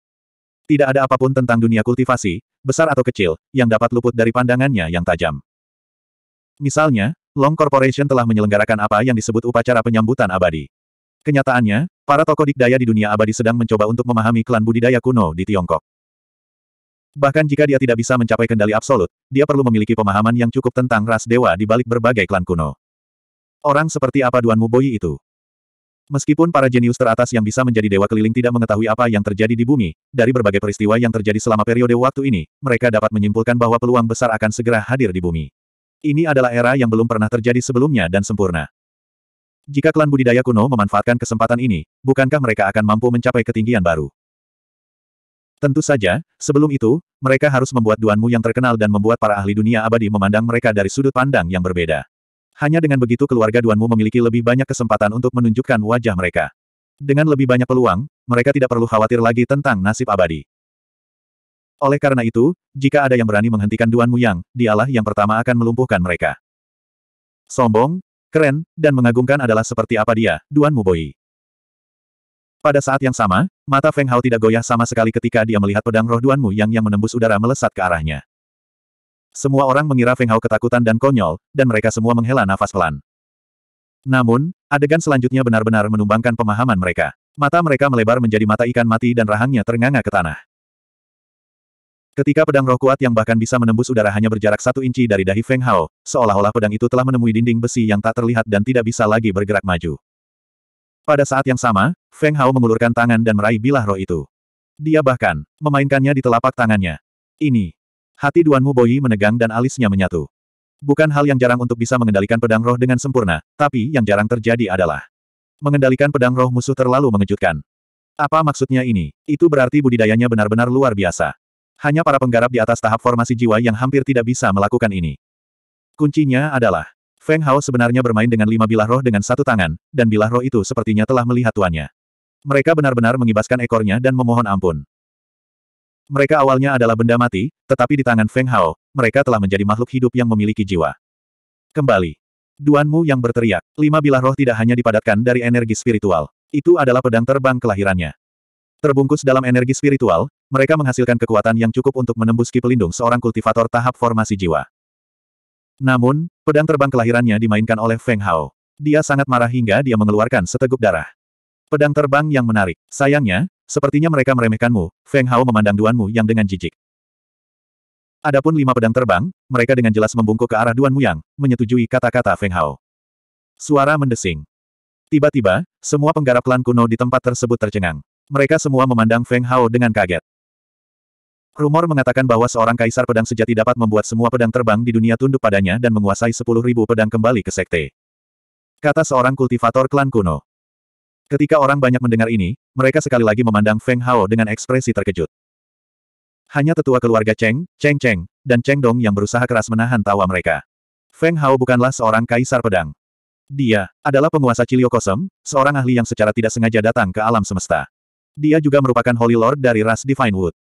Tidak ada apapun tentang dunia kultivasi, besar atau kecil, yang dapat luput dari pandangannya yang tajam. Misalnya, Long Corporation telah menyelenggarakan apa yang disebut upacara penyambutan abadi. Kenyataannya, para tokoh dikdaya di dunia abadi sedang mencoba untuk memahami klan budidaya kuno di Tiongkok. Bahkan jika dia tidak bisa mencapai kendali absolut, dia perlu memiliki pemahaman yang cukup tentang ras dewa di balik berbagai klan kuno. Orang seperti apa Duan Muboyi itu? Meskipun para jenius teratas yang bisa menjadi dewa keliling tidak mengetahui apa yang terjadi di bumi, dari berbagai peristiwa yang terjadi selama periode waktu ini, mereka dapat menyimpulkan bahwa peluang besar akan segera hadir di bumi. Ini adalah era yang belum pernah terjadi sebelumnya dan sempurna. Jika klan budidaya kuno memanfaatkan kesempatan ini, bukankah mereka akan mampu mencapai ketinggian baru? Tentu saja, sebelum itu, mereka harus membuat Duanmu yang terkenal dan membuat para ahli dunia abadi memandang mereka dari sudut pandang yang berbeda. Hanya dengan begitu keluarga Duanmu memiliki lebih banyak kesempatan untuk menunjukkan wajah mereka. Dengan lebih banyak peluang, mereka tidak perlu khawatir lagi tentang nasib abadi. Oleh karena itu, jika ada yang berani menghentikan Duanmu Yang, dialah yang pertama akan melumpuhkan mereka. Sombong, keren, dan mengagumkan adalah seperti apa dia, Duanmu Boyi. Pada saat yang sama, mata Feng Hao tidak goyah sama sekali ketika dia melihat pedang roh Duanmu Yang yang menembus udara melesat ke arahnya. Semua orang mengira Feng Hao ketakutan dan konyol, dan mereka semua menghela nafas pelan. Namun, adegan selanjutnya benar-benar menumbangkan pemahaman mereka. Mata mereka melebar menjadi mata ikan mati dan rahangnya ternganga ke tanah. Ketika pedang roh kuat yang bahkan bisa menembus udara hanya berjarak satu inci dari dahi Feng Hao, seolah-olah pedang itu telah menemui dinding besi yang tak terlihat dan tidak bisa lagi bergerak maju. Pada saat yang sama, Feng Hao mengulurkan tangan dan meraih bilah roh itu. Dia bahkan memainkannya di telapak tangannya. Ini Hati Mu Boyi menegang dan alisnya menyatu. Bukan hal yang jarang untuk bisa mengendalikan pedang roh dengan sempurna, tapi yang jarang terjadi adalah mengendalikan pedang roh musuh terlalu mengejutkan. Apa maksudnya ini? Itu berarti budidayanya benar-benar luar biasa. Hanya para penggarap di atas tahap formasi jiwa yang hampir tidak bisa melakukan ini. Kuncinya adalah, Feng Hao sebenarnya bermain dengan lima bilah roh dengan satu tangan, dan bilah roh itu sepertinya telah melihat tuannya. Mereka benar-benar mengibaskan ekornya dan memohon ampun. Mereka awalnya adalah benda mati, tetapi di tangan Feng Hao, mereka telah menjadi makhluk hidup yang memiliki jiwa. Kembali. Duanmu yang berteriak, lima bilah roh tidak hanya dipadatkan dari energi spiritual. Itu adalah pedang terbang kelahirannya. Terbungkus dalam energi spiritual, mereka menghasilkan kekuatan yang cukup untuk menembus ki pelindung seorang kultivator tahap formasi jiwa. Namun, pedang terbang kelahirannya dimainkan oleh Feng Hao. Dia sangat marah hingga dia mengeluarkan seteguk darah. Pedang terbang yang menarik. Sayangnya, sepertinya mereka meremehkanmu, Feng Hao memandang Duanmu yang dengan jijik. Adapun lima pedang terbang, mereka dengan jelas membungkuk ke arah Duanmu yang, menyetujui kata-kata Feng Hao. Suara mendesing. Tiba-tiba, semua penggarap klan kuno di tempat tersebut tercengang. Mereka semua memandang Feng Hao dengan kaget. Rumor mengatakan bahwa seorang kaisar pedang sejati dapat membuat semua pedang terbang di dunia tunduk padanya dan menguasai sepuluh ribu pedang kembali ke sekte. Kata seorang kultivator klan kuno. Ketika orang banyak mendengar ini, mereka sekali lagi memandang Feng Hao dengan ekspresi terkejut. Hanya tetua keluarga Cheng, Cheng Cheng, dan Cheng Dong yang berusaha keras menahan tawa mereka. Feng Hao bukanlah seorang kaisar pedang. Dia adalah penguasa Ciliokosem, seorang ahli yang secara tidak sengaja datang ke alam semesta. Dia juga merupakan Holy Lord dari ras Divine Wood.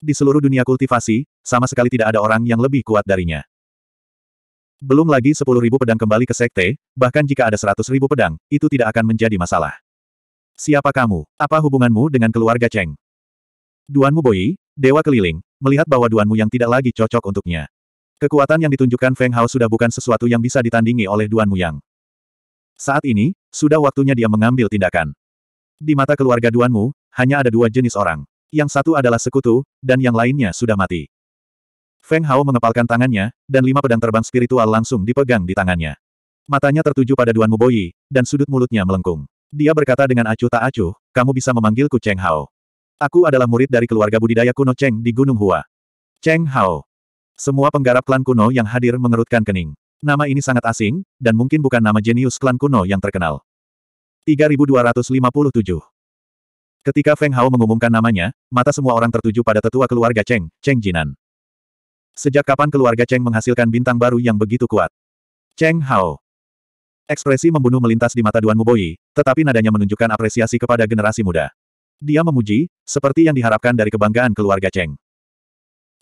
Di seluruh dunia kultivasi, sama sekali tidak ada orang yang lebih kuat darinya. Belum lagi sepuluh ribu pedang kembali ke sekte, bahkan jika ada seratus ribu pedang, itu tidak akan menjadi masalah. Siapa kamu? Apa hubunganmu dengan keluarga Cheng? Duanmu Boyi, Dewa Keliling, melihat bahwa Duanmu yang tidak lagi cocok untuknya. Kekuatan yang ditunjukkan Feng Hao sudah bukan sesuatu yang bisa ditandingi oleh Duanmu yang. Saat ini, sudah waktunya dia mengambil tindakan. Di mata keluarga Duanmu, hanya ada dua jenis orang. Yang satu adalah sekutu, dan yang lainnya sudah mati. Feng Hao mengepalkan tangannya, dan lima pedang terbang spiritual langsung dipegang di tangannya. Matanya tertuju pada Duan Muboyi, dan sudut mulutnya melengkung. Dia berkata dengan acuh tak acuh, kamu bisa memanggilku Cheng Hao. Aku adalah murid dari keluarga budidaya kuno Cheng di Gunung Hua. Cheng Hao. Semua penggarap klan kuno yang hadir mengerutkan kening. Nama ini sangat asing, dan mungkin bukan nama jenius klan kuno yang terkenal. 3257 Ketika Feng Hao mengumumkan namanya, mata semua orang tertuju pada tetua keluarga Cheng, Cheng Jinan. Sejak kapan keluarga Cheng menghasilkan bintang baru yang begitu kuat? Cheng Hao. Ekspresi membunuh melintas di mata Duan Muboyi, tetapi nadanya menunjukkan apresiasi kepada generasi muda. Dia memuji, seperti yang diharapkan dari kebanggaan keluarga Cheng.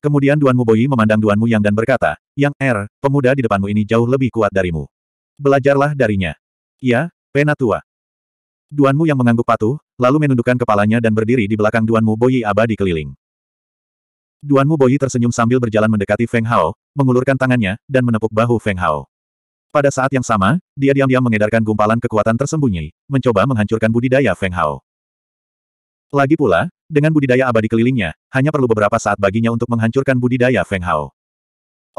Kemudian Duan Muboyi memandang Duan Yang dan berkata, Yang Er, pemuda di depanmu ini jauh lebih kuat darimu. Belajarlah darinya. Ya, Penatua. Duanmu yang mengangguk patuh, lalu menundukkan kepalanya dan berdiri di belakang Duan Muboyi abadi keliling. Duan Mu Boyi tersenyum sambil berjalan mendekati Feng Hao, mengulurkan tangannya, dan menepuk bahu Feng Hao. Pada saat yang sama, dia diam-diam mengedarkan gumpalan kekuatan tersembunyi, mencoba menghancurkan budidaya Feng Hao. Lagi pula, dengan budidaya abadi kelilingnya, hanya perlu beberapa saat baginya untuk menghancurkan budidaya Feng Hao.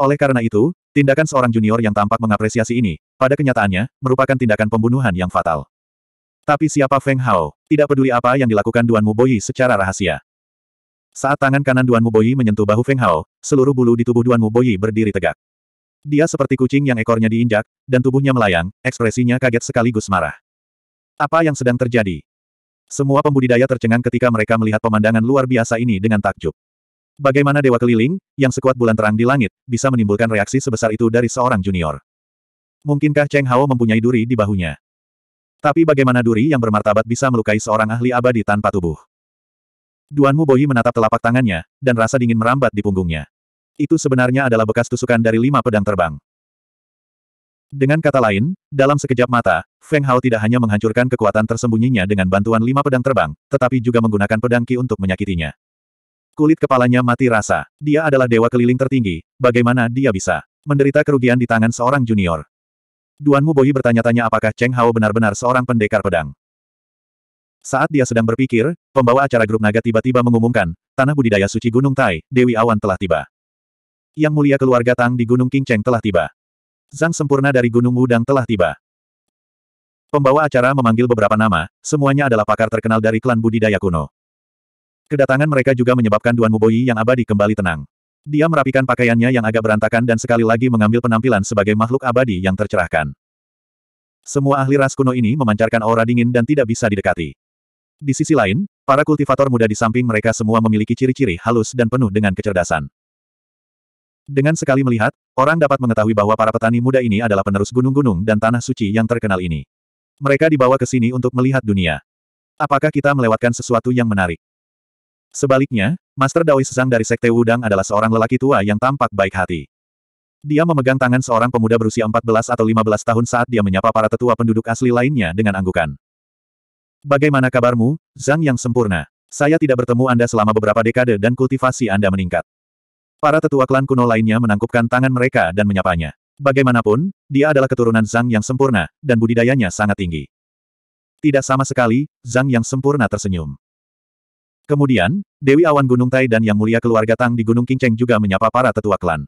Oleh karena itu, tindakan seorang junior yang tampak mengapresiasi ini, pada kenyataannya, merupakan tindakan pembunuhan yang fatal. Tapi siapa Feng Hao? Tidak peduli apa yang dilakukan Duan Boyi secara rahasia. Saat tangan kanan Duan Muboyi menyentuh bahu Feng Hao, seluruh bulu di tubuh Duan Muboyi berdiri tegak. Dia seperti kucing yang ekornya diinjak, dan tubuhnya melayang, ekspresinya kaget sekaligus marah. Apa yang sedang terjadi? Semua pembudidaya tercengang ketika mereka melihat pemandangan luar biasa ini dengan takjub. Bagaimana dewa keliling, yang sekuat bulan terang di langit, bisa menimbulkan reaksi sebesar itu dari seorang junior? Mungkinkah Cheng Hao mempunyai duri di bahunya? Tapi bagaimana duri yang bermartabat bisa melukai seorang ahli abadi tanpa tubuh? Duan Muboyi menatap telapak tangannya, dan rasa dingin merambat di punggungnya. Itu sebenarnya adalah bekas tusukan dari lima pedang terbang. Dengan kata lain, dalam sekejap mata, Feng Hao tidak hanya menghancurkan kekuatan tersembunyinya dengan bantuan lima pedang terbang, tetapi juga menggunakan pedang Qi untuk menyakitinya. Kulit kepalanya mati rasa. Dia adalah dewa keliling tertinggi, bagaimana dia bisa menderita kerugian di tangan seorang junior? Duan Muboyi bertanya-tanya apakah Cheng Hao benar-benar seorang pendekar pedang. Saat dia sedang berpikir, pembawa acara grup naga tiba-tiba mengumumkan, tanah budidaya suci Gunung Tai, Dewi Awan telah tiba. Yang mulia keluarga Tang di Gunung King Cheng telah tiba. Zhang sempurna dari Gunung Wudang telah tiba. Pembawa acara memanggil beberapa nama, semuanya adalah pakar terkenal dari klan budidaya kuno. Kedatangan mereka juga menyebabkan Duan Muboyi yang abadi kembali tenang. Dia merapikan pakaiannya yang agak berantakan dan sekali lagi mengambil penampilan sebagai makhluk abadi yang tercerahkan. Semua ahli ras kuno ini memancarkan aura dingin dan tidak bisa didekati. Di sisi lain, para kultivator muda di samping mereka semua memiliki ciri-ciri halus dan penuh dengan kecerdasan. Dengan sekali melihat, orang dapat mengetahui bahwa para petani muda ini adalah penerus gunung-gunung dan tanah suci yang terkenal ini. Mereka dibawa ke sini untuk melihat dunia. Apakah kita melewatkan sesuatu yang menarik? Sebaliknya, Master Daoi Sesang dari Sekte Wudang adalah seorang lelaki tua yang tampak baik hati. Dia memegang tangan seorang pemuda berusia 14 atau 15 tahun saat dia menyapa para tetua penduduk asli lainnya dengan anggukan. Bagaimana kabarmu, Zhang yang sempurna? Saya tidak bertemu Anda selama beberapa dekade dan kultivasi Anda meningkat. Para tetua klan kuno lainnya menangkupkan tangan mereka dan menyapanya. Bagaimanapun, dia adalah keturunan Zhang yang sempurna, dan budidayanya sangat tinggi. Tidak sama sekali, Zhang yang sempurna tersenyum. Kemudian, Dewi Awan Gunung Tai dan Yang Mulia Keluarga Tang di Gunung Kinceng juga menyapa para tetua klan.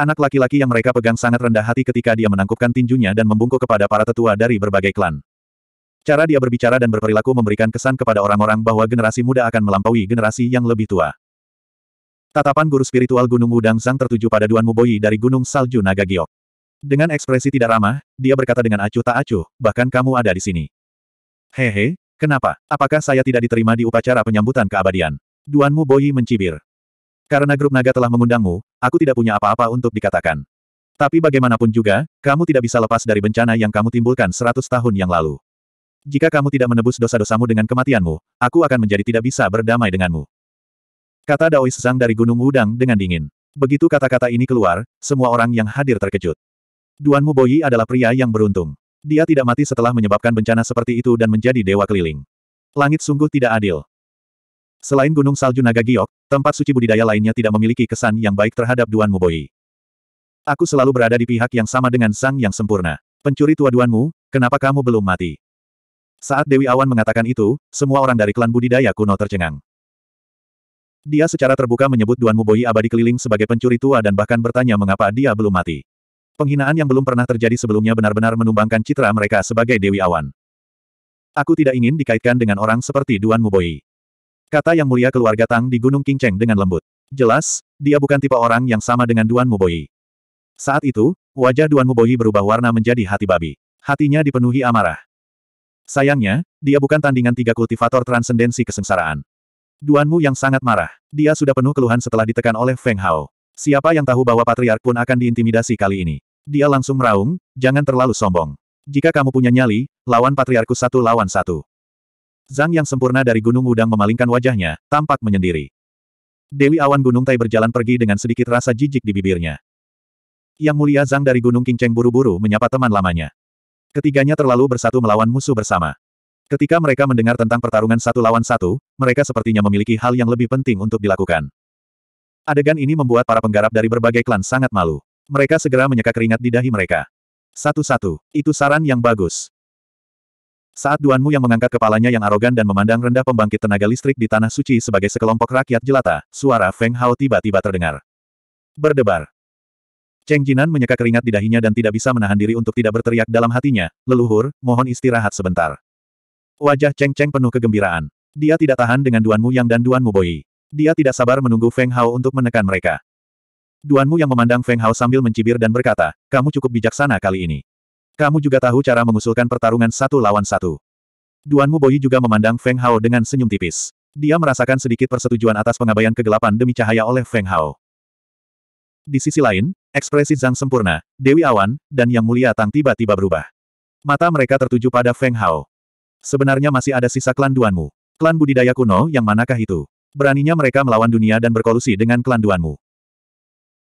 Anak laki-laki yang mereka pegang sangat rendah hati ketika dia menangkupkan tinjunya dan membungkuk kepada para tetua dari berbagai klan. Cara dia berbicara dan berperilaku memberikan kesan kepada orang-orang bahwa generasi muda akan melampaui generasi yang lebih tua. Tatapan guru spiritual Gunung Udang Sang tertuju pada Duan Muboyi dari Gunung Salju Naga Giok. Dengan ekspresi tidak ramah, dia berkata dengan acuh tak acuh, bahkan kamu ada di sini. Hehe, kenapa? Apakah saya tidak diterima di upacara penyambutan keabadian? Duan Muboyi mencibir. Karena grup naga telah mengundangmu, aku tidak punya apa-apa untuk dikatakan. Tapi bagaimanapun juga, kamu tidak bisa lepas dari bencana yang kamu timbulkan seratus tahun yang lalu jika kamu tidak menebus dosa-dosamu dengan kematianmu, aku akan menjadi tidak bisa berdamai denganmu. Kata Daois Sesang dari Gunung Wudang dengan dingin. Begitu kata-kata ini keluar, semua orang yang hadir terkejut. Duan Muboyi adalah pria yang beruntung. Dia tidak mati setelah menyebabkan bencana seperti itu dan menjadi dewa keliling. Langit sungguh tidak adil. Selain Gunung Salju Naga Giok, tempat suci budidaya lainnya tidak memiliki kesan yang baik terhadap Duan Muboyi. Aku selalu berada di pihak yang sama dengan Sang Yang Sempurna. Pencuri tua Duanmu, kenapa kamu belum mati? Saat Dewi Awan mengatakan itu, semua orang dari klan budidaya kuno tercengang. Dia secara terbuka menyebut Duan Muboyi abadi keliling sebagai pencuri tua dan bahkan bertanya mengapa dia belum mati. Penghinaan yang belum pernah terjadi sebelumnya benar-benar menumbangkan citra mereka sebagai Dewi Awan. Aku tidak ingin dikaitkan dengan orang seperti Duan Muboyi. Kata yang mulia keluarga Tang di Gunung Kinceng dengan lembut. Jelas, dia bukan tipe orang yang sama dengan Duan Muboyi. Saat itu, wajah Duan Muboyi berubah warna menjadi hati babi. Hatinya dipenuhi amarah. Sayangnya, dia bukan tandingan tiga kultivator transendensi kesengsaraan. Duanmu yang sangat marah. Dia sudah penuh keluhan setelah ditekan oleh Feng Hao. Siapa yang tahu bahwa patriark pun akan diintimidasi kali ini. Dia langsung meraung, jangan terlalu sombong. Jika kamu punya nyali, lawan patriarku satu lawan satu. Zhang yang sempurna dari Gunung Udang memalingkan wajahnya, tampak menyendiri. Dewi awan Gunung Tai berjalan pergi dengan sedikit rasa jijik di bibirnya. Yang mulia Zhang dari Gunung Kinceng buru-buru menyapa teman lamanya. Ketiganya terlalu bersatu melawan musuh bersama. Ketika mereka mendengar tentang pertarungan satu lawan satu, mereka sepertinya memiliki hal yang lebih penting untuk dilakukan. Adegan ini membuat para penggarap dari berbagai klan sangat malu. Mereka segera menyeka keringat di dahi mereka. Satu-satu, itu saran yang bagus. Saat Duanmu yang mengangkat kepalanya yang arogan dan memandang rendah pembangkit tenaga listrik di Tanah Suci sebagai sekelompok rakyat jelata, suara Feng Hao tiba-tiba terdengar. Berdebar. Cheng Jinan menyeka keringat di dahinya dan tidak bisa menahan diri untuk tidak berteriak dalam hatinya, leluhur, mohon istirahat sebentar. Wajah Cheng Cheng penuh kegembiraan. Dia tidak tahan dengan Duan Mu Yang dan Duan Mu Boyi. Dia tidak sabar menunggu Feng Hao untuk menekan mereka. Duan Mu Yang memandang Feng Hao sambil mencibir dan berkata, kamu cukup bijaksana kali ini. Kamu juga tahu cara mengusulkan pertarungan satu lawan satu. Duan Mu Boyi juga memandang Feng Hao dengan senyum tipis. Dia merasakan sedikit persetujuan atas pengabaian kegelapan demi cahaya oleh Feng Hao. Di sisi lain, Ekspresi Zhang sempurna, Dewi Awan, dan Yang Mulia Tang tiba-tiba berubah. Mata mereka tertuju pada Feng Hao. Sebenarnya masih ada sisa klan Duanmu. Klan budidaya kuno yang manakah itu? Beraninya mereka melawan dunia dan berkolusi dengan klan Duanmu.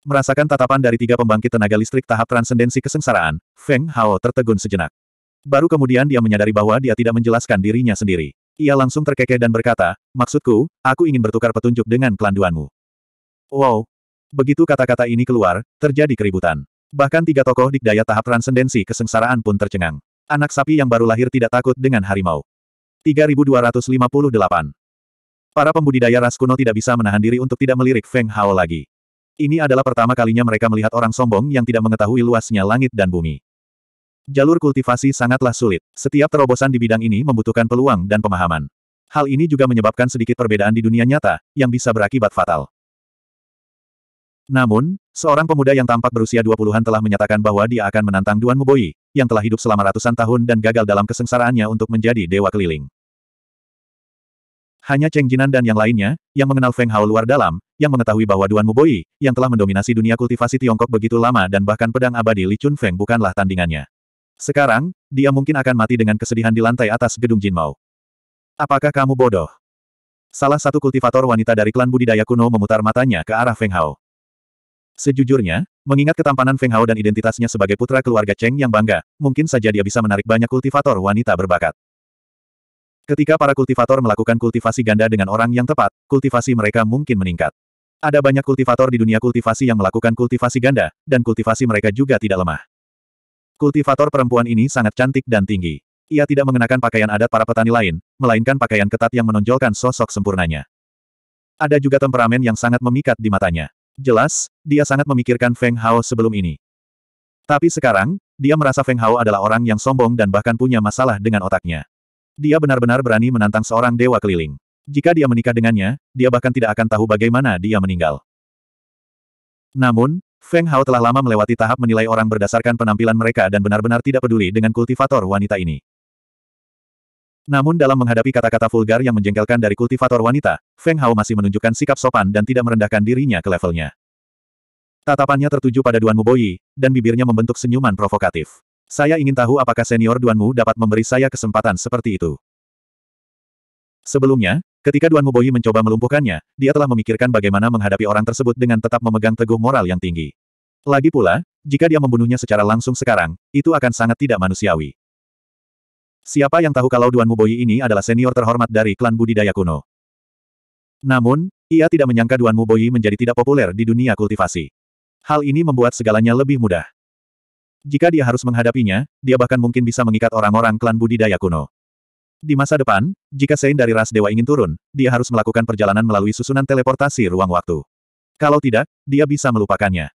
Merasakan tatapan dari tiga pembangkit tenaga listrik tahap transendensi kesengsaraan, Feng Hao tertegun sejenak. Baru kemudian dia menyadari bahwa dia tidak menjelaskan dirinya sendiri. Ia langsung terkekeh dan berkata, maksudku, aku ingin bertukar petunjuk dengan klan Duanmu. Wow, Begitu kata-kata ini keluar, terjadi keributan. Bahkan tiga tokoh dikdaya tahap transendensi kesengsaraan pun tercengang. Anak sapi yang baru lahir tidak takut dengan harimau. 3258. Para pembudidaya ras kuno tidak bisa menahan diri untuk tidak melirik Feng Hao lagi. Ini adalah pertama kalinya mereka melihat orang sombong yang tidak mengetahui luasnya langit dan bumi. Jalur kultivasi sangatlah sulit. Setiap terobosan di bidang ini membutuhkan peluang dan pemahaman. Hal ini juga menyebabkan sedikit perbedaan di dunia nyata, yang bisa berakibat fatal. Namun, seorang pemuda yang tampak berusia 20-an telah menyatakan bahwa dia akan menantang Duan Muboyi, yang telah hidup selama ratusan tahun dan gagal dalam kesengsaraannya untuk menjadi dewa keliling. Hanya Cheng Jinan dan yang lainnya, yang mengenal Feng Hao luar dalam, yang mengetahui bahwa Duan Muboyi, yang telah mendominasi dunia kultivasi Tiongkok begitu lama dan bahkan pedang abadi Li Chun Feng bukanlah tandingannya. Sekarang, dia mungkin akan mati dengan kesedihan di lantai atas gedung Jin Mao. Apakah kamu bodoh? Salah satu kultivator wanita dari klan budidaya kuno memutar matanya ke arah Feng Hao. Sejujurnya, mengingat ketampanan Feng Hao dan identitasnya sebagai putra keluarga Cheng yang bangga, mungkin saja dia bisa menarik banyak kultivator wanita berbakat. Ketika para kultivator melakukan kultivasi ganda dengan orang yang tepat, kultivasi mereka mungkin meningkat. Ada banyak kultivator di dunia kultivasi yang melakukan kultivasi ganda, dan kultivasi mereka juga tidak lemah. Kultivator perempuan ini sangat cantik dan tinggi. Ia tidak mengenakan pakaian adat para petani lain, melainkan pakaian ketat yang menonjolkan sosok sempurnanya. Ada juga temperamen yang sangat memikat di matanya. Jelas, dia sangat memikirkan Feng Hao sebelum ini. Tapi sekarang, dia merasa Feng Hao adalah orang yang sombong dan bahkan punya masalah dengan otaknya. Dia benar-benar berani menantang seorang dewa keliling. Jika dia menikah dengannya, dia bahkan tidak akan tahu bagaimana dia meninggal. Namun, Feng Hao telah lama melewati tahap menilai orang berdasarkan penampilan mereka dan benar-benar tidak peduli dengan kultivator wanita ini. Namun dalam menghadapi kata-kata vulgar yang menjengkelkan dari kultivator wanita, Feng Hao masih menunjukkan sikap sopan dan tidak merendahkan dirinya ke levelnya. Tatapannya tertuju pada Duan Muboyi, dan bibirnya membentuk senyuman provokatif. Saya ingin tahu apakah senior Duan Mu dapat memberi saya kesempatan seperti itu. Sebelumnya, ketika Duan Muboyi mencoba melumpuhkannya, dia telah memikirkan bagaimana menghadapi orang tersebut dengan tetap memegang teguh moral yang tinggi. Lagi pula, jika dia membunuhnya secara langsung sekarang, itu akan sangat tidak manusiawi. Siapa yang tahu kalau Duan Muboyi ini adalah senior terhormat dari klan budidaya kuno? Namun, ia tidak menyangka Duan Muboyi menjadi tidak populer di dunia kultivasi. Hal ini membuat segalanya lebih mudah. Jika dia harus menghadapinya, dia bahkan mungkin bisa mengikat orang-orang klan budidaya kuno. Di masa depan, jika Sein dari ras dewa ingin turun, dia harus melakukan perjalanan melalui susunan teleportasi ruang waktu. Kalau tidak, dia bisa melupakannya.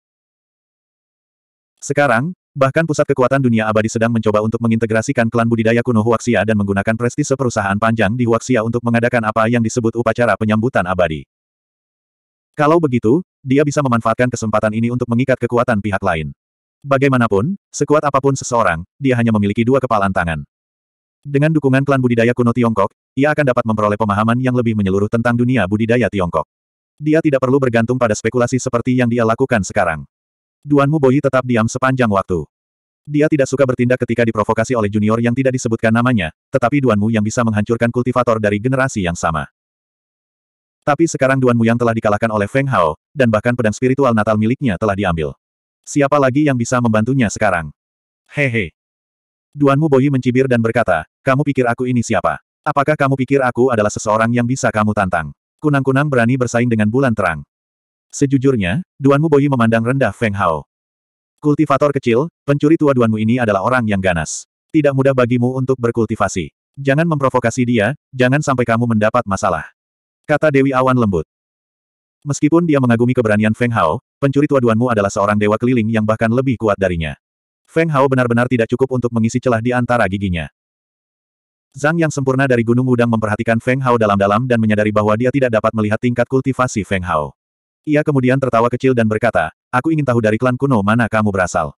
Sekarang, Bahkan pusat kekuatan dunia abadi sedang mencoba untuk mengintegrasikan klan budidaya kuno Huaxia dan menggunakan prestise perusahaan panjang di Huaxia untuk mengadakan apa yang disebut upacara penyambutan abadi. Kalau begitu, dia bisa memanfaatkan kesempatan ini untuk mengikat kekuatan pihak lain. Bagaimanapun, sekuat apapun seseorang, dia hanya memiliki dua kepalan tangan. Dengan dukungan klan budidaya kuno Tiongkok, ia akan dapat memperoleh pemahaman yang lebih menyeluruh tentang dunia budidaya Tiongkok. Dia tidak perlu bergantung pada spekulasi seperti yang dia lakukan sekarang. Duan Mu tetap diam sepanjang waktu. Dia tidak suka bertindak ketika diprovokasi oleh junior yang tidak disebutkan namanya, tetapi Duan Mu yang bisa menghancurkan kultivator dari generasi yang sama. Tapi sekarang Duan Mu yang telah dikalahkan oleh Feng Hao, dan bahkan pedang spiritual natal miliknya telah diambil. Siapa lagi yang bisa membantunya sekarang? Hehe. Duanmu Boyi mencibir dan berkata, kamu pikir aku ini siapa? Apakah kamu pikir aku adalah seseorang yang bisa kamu tantang? Kunang-kunang berani bersaing dengan bulan terang. Sejujurnya, Duanmu Boyi memandang rendah Feng Hao. Kultivator kecil, pencuri tua Duanmu ini adalah orang yang ganas. Tidak mudah bagimu untuk berkultivasi. Jangan memprovokasi dia, jangan sampai kamu mendapat masalah. Kata Dewi Awan lembut. Meskipun dia mengagumi keberanian Feng Hao, pencuri tua Duanmu adalah seorang dewa keliling yang bahkan lebih kuat darinya. Feng Hao benar-benar tidak cukup untuk mengisi celah di antara giginya. Zhang yang sempurna dari Gunung Udang memperhatikan Feng Hao dalam-dalam dan menyadari bahwa dia tidak dapat melihat tingkat kultivasi Feng Hao. Ia kemudian tertawa kecil dan berkata, aku ingin tahu dari klan kuno mana kamu berasal.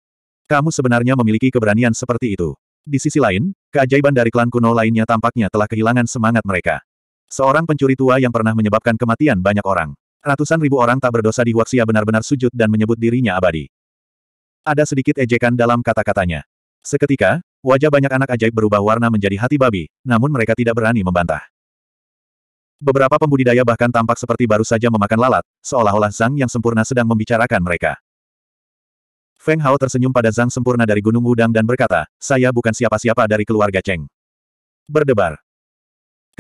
Kamu sebenarnya memiliki keberanian seperti itu. Di sisi lain, keajaiban dari klan kuno lainnya tampaknya telah kehilangan semangat mereka. Seorang pencuri tua yang pernah menyebabkan kematian banyak orang. Ratusan ribu orang tak berdosa di Huaxia benar-benar sujud dan menyebut dirinya abadi. Ada sedikit ejekan dalam kata-katanya. Seketika, wajah banyak anak ajaib berubah warna menjadi hati babi, namun mereka tidak berani membantah. Beberapa pembudidaya bahkan tampak seperti baru saja memakan lalat, seolah-olah Zhang yang sempurna sedang membicarakan mereka. Feng Hao tersenyum pada Zhang sempurna dari Gunung Udang dan berkata, saya bukan siapa-siapa dari keluarga Cheng. Berdebar.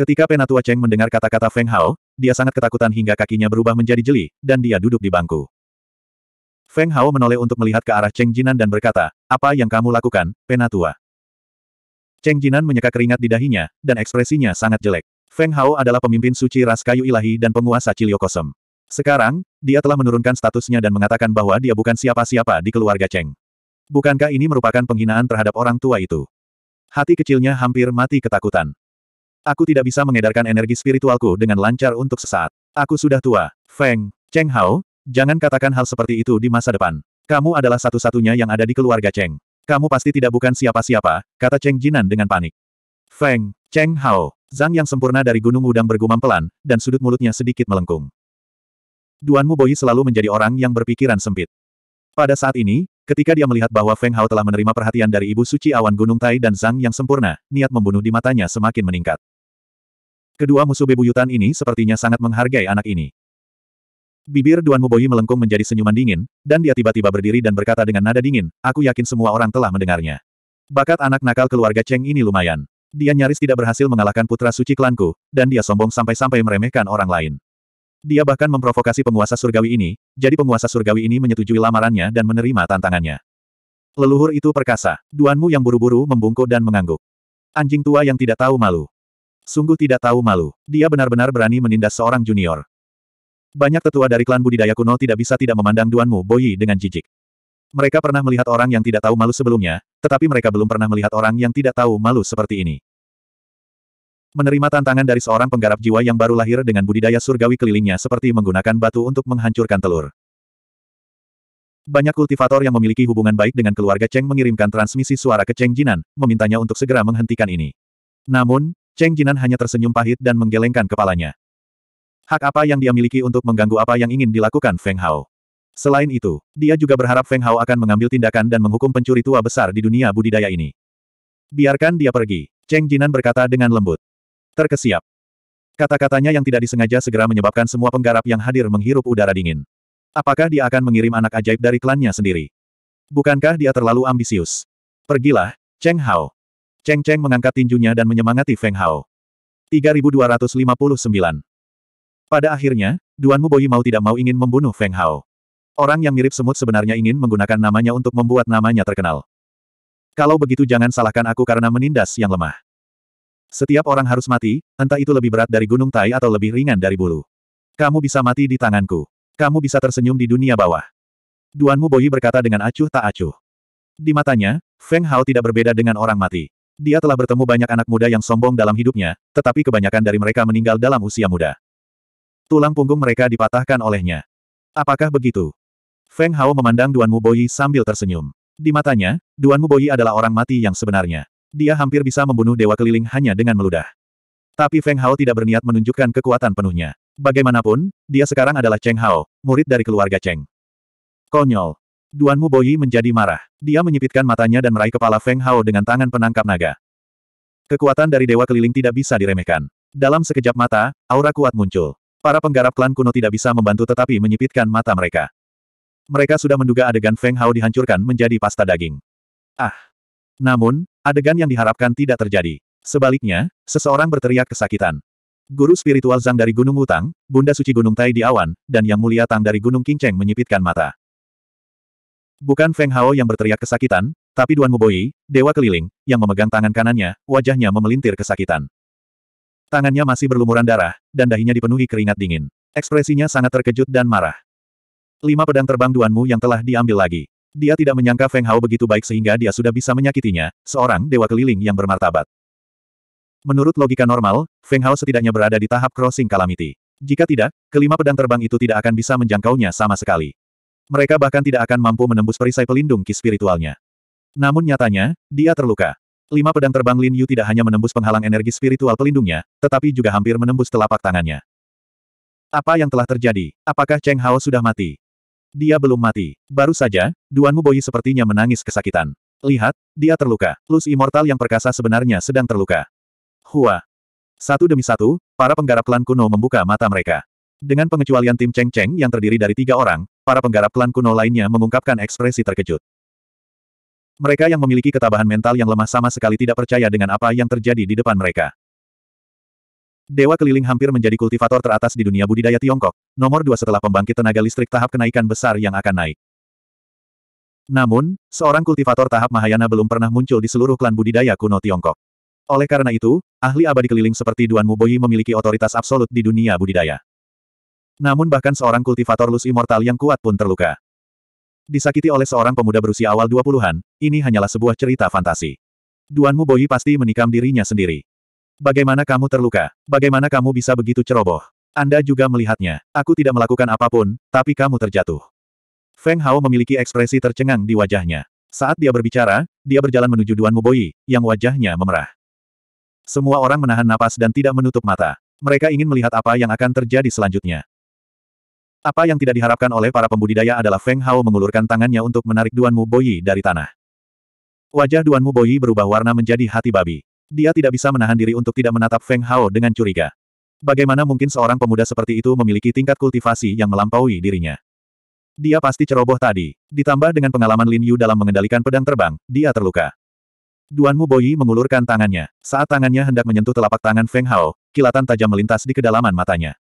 Ketika Penatua Cheng mendengar kata-kata Feng Hao, dia sangat ketakutan hingga kakinya berubah menjadi jeli, dan dia duduk di bangku. Feng Hao menoleh untuk melihat ke arah Cheng Jinan dan berkata, apa yang kamu lakukan, Penatua? Cheng Jinan menyeka keringat di dahinya, dan ekspresinya sangat jelek. Feng Hao adalah pemimpin suci ras kayu ilahi dan penguasa Ciliokosem. Sekarang, dia telah menurunkan statusnya dan mengatakan bahwa dia bukan siapa-siapa di keluarga Cheng. Bukankah ini merupakan penghinaan terhadap orang tua itu? Hati kecilnya hampir mati ketakutan. Aku tidak bisa mengedarkan energi spiritualku dengan lancar untuk sesaat. Aku sudah tua. Feng, Cheng Hao, jangan katakan hal seperti itu di masa depan. Kamu adalah satu-satunya yang ada di keluarga Cheng. Kamu pasti tidak bukan siapa-siapa, kata Cheng Jinan dengan panik. Feng, Cheng Hao, Zhang yang sempurna dari gunung udang bergumam pelan, dan sudut mulutnya sedikit melengkung. Duan Muboyi selalu menjadi orang yang berpikiran sempit. Pada saat ini, ketika dia melihat bahwa Feng Hao telah menerima perhatian dari Ibu Suci Awan Gunung Tai dan Zhang yang sempurna, niat membunuh di matanya semakin meningkat. Kedua musuh bebuyutan ini sepertinya sangat menghargai anak ini. Bibir Duan Muboyi melengkung menjadi senyuman dingin, dan dia tiba-tiba berdiri dan berkata dengan nada dingin, aku yakin semua orang telah mendengarnya. Bakat anak nakal keluarga Cheng ini lumayan. Dia nyaris tidak berhasil mengalahkan putra suci klanku, dan dia sombong sampai-sampai meremehkan orang lain. Dia bahkan memprovokasi penguasa surgawi ini, jadi penguasa surgawi ini menyetujui lamarannya dan menerima tantangannya. Leluhur itu perkasa, Duanmu yang buru-buru membungkuk dan mengangguk. Anjing tua yang tidak tahu malu. Sungguh tidak tahu malu, dia benar-benar berani menindas seorang junior. Banyak tetua dari klan budidaya kuno tidak bisa tidak memandang Duanmu Boyi dengan jijik. Mereka pernah melihat orang yang tidak tahu malu sebelumnya, tetapi mereka belum pernah melihat orang yang tidak tahu malu seperti ini. Menerima tantangan dari seorang penggarap jiwa yang baru lahir dengan budidaya surgawi kelilingnya seperti menggunakan batu untuk menghancurkan telur. Banyak kultivator yang memiliki hubungan baik dengan keluarga Cheng mengirimkan transmisi suara ke Cheng Jinan, memintanya untuk segera menghentikan ini. Namun, Cheng Jinan hanya tersenyum pahit dan menggelengkan kepalanya. Hak apa yang dia miliki untuk mengganggu apa yang ingin dilakukan Feng Hao? Selain itu, dia juga berharap Feng Hao akan mengambil tindakan dan menghukum pencuri tua besar di dunia budidaya ini. Biarkan dia pergi, Cheng Jinan berkata dengan lembut. Terkesiap. Kata-katanya yang tidak disengaja segera menyebabkan semua penggarap yang hadir menghirup udara dingin. Apakah dia akan mengirim anak ajaib dari klannya sendiri? Bukankah dia terlalu ambisius? Pergilah, Cheng Hao. Cheng Cheng mengangkat tinjunya dan menyemangati Feng Hao. 3259 pada akhirnya, Duan Muboyi mau tidak mau ingin membunuh Feng Hao. Orang yang mirip semut sebenarnya ingin menggunakan namanya untuk membuat namanya terkenal. Kalau begitu jangan salahkan aku karena menindas yang lemah. Setiap orang harus mati, entah itu lebih berat dari gunung tai atau lebih ringan dari bulu. Kamu bisa mati di tanganku. Kamu bisa tersenyum di dunia bawah. Duanmu Boyi berkata dengan acuh tak acuh. Di matanya, Feng Hao tidak berbeda dengan orang mati. Dia telah bertemu banyak anak muda yang sombong dalam hidupnya, tetapi kebanyakan dari mereka meninggal dalam usia muda. Tulang punggung mereka dipatahkan olehnya. Apakah begitu? Feng Hao memandang Duan Muboyi sambil tersenyum. Di matanya, Duan Muboyi adalah orang mati yang sebenarnya. Dia hampir bisa membunuh dewa keliling hanya dengan meludah. Tapi Feng Hao tidak berniat menunjukkan kekuatan penuhnya. Bagaimanapun, dia sekarang adalah Cheng Hao, murid dari keluarga Cheng. Konyol. Duan Muboyi menjadi marah. Dia menyipitkan matanya dan meraih kepala Feng Hao dengan tangan penangkap naga. Kekuatan dari dewa keliling tidak bisa diremehkan. Dalam sekejap mata, aura kuat muncul. Para penggarap klan kuno tidak bisa membantu tetapi menyipitkan mata mereka. Mereka sudah menduga adegan Feng Hao dihancurkan menjadi pasta daging. Ah! Namun, adegan yang diharapkan tidak terjadi. Sebaliknya, seseorang berteriak kesakitan. Guru spiritual Zhang dari Gunung Wutang, Bunda Suci Gunung Tai di Awan, dan Yang Mulia Tang dari Gunung Kinceng menyipitkan mata. Bukan Feng Hao yang berteriak kesakitan, tapi Duan Muboyi, dewa keliling, yang memegang tangan kanannya, wajahnya memelintir kesakitan. Tangannya masih berlumuran darah, dan dahinya dipenuhi keringat dingin. Ekspresinya sangat terkejut dan marah. Lima pedang terbang Duanmu yang telah diambil lagi. Dia tidak menyangka Feng Hao begitu baik sehingga dia sudah bisa menyakitinya, seorang dewa keliling yang bermartabat. Menurut logika normal, Feng Hao setidaknya berada di tahap crossing calamity. Jika tidak, kelima pedang terbang itu tidak akan bisa menjangkaunya sama sekali. Mereka bahkan tidak akan mampu menembus perisai pelindung ki spiritualnya. Namun nyatanya, dia terluka. Lima pedang terbang Lin Yu tidak hanya menembus penghalang energi spiritual pelindungnya, tetapi juga hampir menembus telapak tangannya. Apa yang telah terjadi? Apakah Cheng Hao sudah mati? Dia belum mati. Baru saja, Duanmu Boyi sepertinya menangis kesakitan. Lihat, dia terluka. Lus Immortal yang perkasa sebenarnya sedang terluka. Hua. Satu demi satu, para penggarap klan kuno membuka mata mereka. Dengan pengecualian tim Cheng Cheng yang terdiri dari tiga orang, para penggarap klan kuno lainnya mengungkapkan ekspresi terkejut. Mereka yang memiliki ketabahan mental yang lemah sama sekali tidak percaya dengan apa yang terjadi di depan mereka. Dewa Keliling hampir menjadi kultivator teratas di dunia budidaya Tiongkok, nomor dua setelah pembangkit tenaga listrik tahap kenaikan besar yang akan naik. Namun, seorang kultivator tahap Mahayana belum pernah muncul di seluruh klan budidaya kuno Tiongkok. Oleh karena itu, ahli abadi keliling seperti Duan Muboyi memiliki otoritas absolut di dunia budidaya. Namun bahkan seorang kultivator lus immortal yang kuat pun terluka. Disakiti oleh seorang pemuda berusia awal 20-an, ini hanyalah sebuah cerita fantasi. Duan Muboyi pasti menikam dirinya sendiri. Bagaimana kamu terluka? Bagaimana kamu bisa begitu ceroboh? Anda juga melihatnya. Aku tidak melakukan apapun, tapi kamu terjatuh. Feng Hao memiliki ekspresi tercengang di wajahnya. Saat dia berbicara, dia berjalan menuju Duan Muboyi, yang wajahnya memerah. Semua orang menahan napas dan tidak menutup mata. Mereka ingin melihat apa yang akan terjadi selanjutnya. Apa yang tidak diharapkan oleh para pembudidaya adalah Feng Hao mengulurkan tangannya untuk menarik Duan Muboyi dari tanah. Wajah Duan Muboyi berubah warna menjadi hati babi. Dia tidak bisa menahan diri untuk tidak menatap Feng Hao dengan curiga. Bagaimana mungkin seorang pemuda seperti itu memiliki tingkat kultivasi yang melampaui dirinya? Dia pasti ceroboh tadi. Ditambah dengan pengalaman Lin Yu dalam mengendalikan pedang terbang, dia terluka. Duan Mu Boyi mengulurkan tangannya. Saat tangannya hendak menyentuh telapak tangan Feng Hao, kilatan tajam melintas di kedalaman matanya.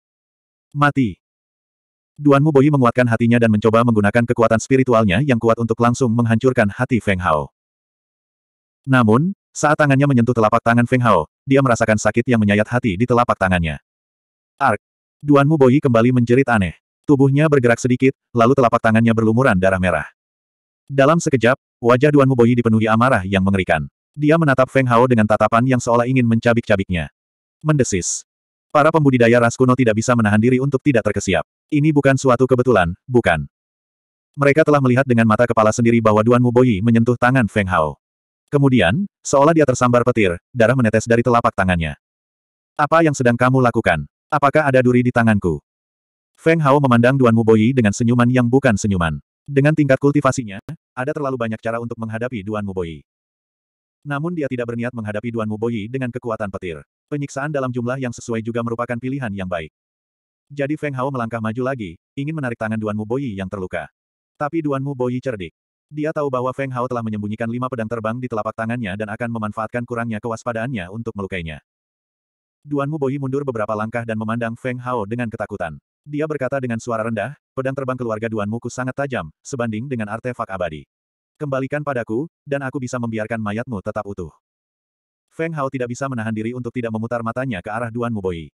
Mati. Duan Mu Boyi menguatkan hatinya dan mencoba menggunakan kekuatan spiritualnya yang kuat untuk langsung menghancurkan hati Feng Hao. Namun, saat tangannya menyentuh telapak tangan Feng Hao, dia merasakan sakit yang menyayat hati di telapak tangannya. Ark! Duan Muboyi kembali menjerit aneh. Tubuhnya bergerak sedikit, lalu telapak tangannya berlumuran darah merah. Dalam sekejap, wajah Duan Muboyi dipenuhi amarah yang mengerikan. Dia menatap Feng Hao dengan tatapan yang seolah ingin mencabik-cabiknya. Mendesis. Para pembudidaya ras kuno tidak bisa menahan diri untuk tidak terkesiap. Ini bukan suatu kebetulan, bukan. Mereka telah melihat dengan mata kepala sendiri bahwa Duan Muboyi menyentuh tangan Feng Hao. Kemudian, seolah dia tersambar petir, darah menetes dari telapak tangannya. Apa yang sedang kamu lakukan? Apakah ada duri di tanganku? Feng Hao memandang Duan Muboyi dengan senyuman yang bukan senyuman. Dengan tingkat kultivasinya, ada terlalu banyak cara untuk menghadapi Duan Muboyi. Namun dia tidak berniat menghadapi Duan Muboyi dengan kekuatan petir. Penyiksaan dalam jumlah yang sesuai juga merupakan pilihan yang baik. Jadi Feng Hao melangkah maju lagi, ingin menarik tangan Duan Muboyi yang terluka. Tapi Duan Muboyi cerdik. Dia tahu bahwa Feng Hao telah menyembunyikan lima pedang terbang di telapak tangannya dan akan memanfaatkan kurangnya kewaspadaannya untuk melukainya. Duan Muboyi mundur beberapa langkah dan memandang Feng Hao dengan ketakutan. Dia berkata dengan suara rendah, pedang terbang keluarga Duan Muku sangat tajam, sebanding dengan artefak abadi. Kembalikan padaku, dan aku bisa membiarkan mayatmu tetap utuh. Feng Hao tidak bisa menahan diri untuk tidak memutar matanya ke arah Duan Muboyi.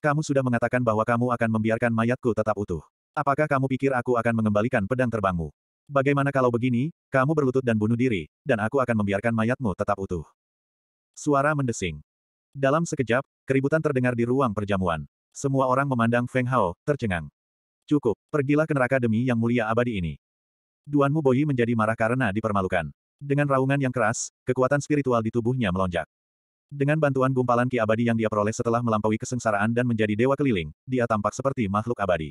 Kamu sudah mengatakan bahwa kamu akan membiarkan mayatku tetap utuh. Apakah kamu pikir aku akan mengembalikan pedang terbangmu? bagaimana kalau begini, kamu berlutut dan bunuh diri, dan aku akan membiarkan mayatmu tetap utuh. Suara mendesing. Dalam sekejap, keributan terdengar di ruang perjamuan. Semua orang memandang Feng Hao, tercengang. Cukup, pergilah ke neraka demi yang mulia abadi ini. Duan Mu Boyi menjadi marah karena dipermalukan. Dengan raungan yang keras, kekuatan spiritual di tubuhnya melonjak. Dengan bantuan gumpalan ki abadi yang dia peroleh setelah melampaui kesengsaraan dan menjadi dewa keliling, dia tampak seperti makhluk abadi.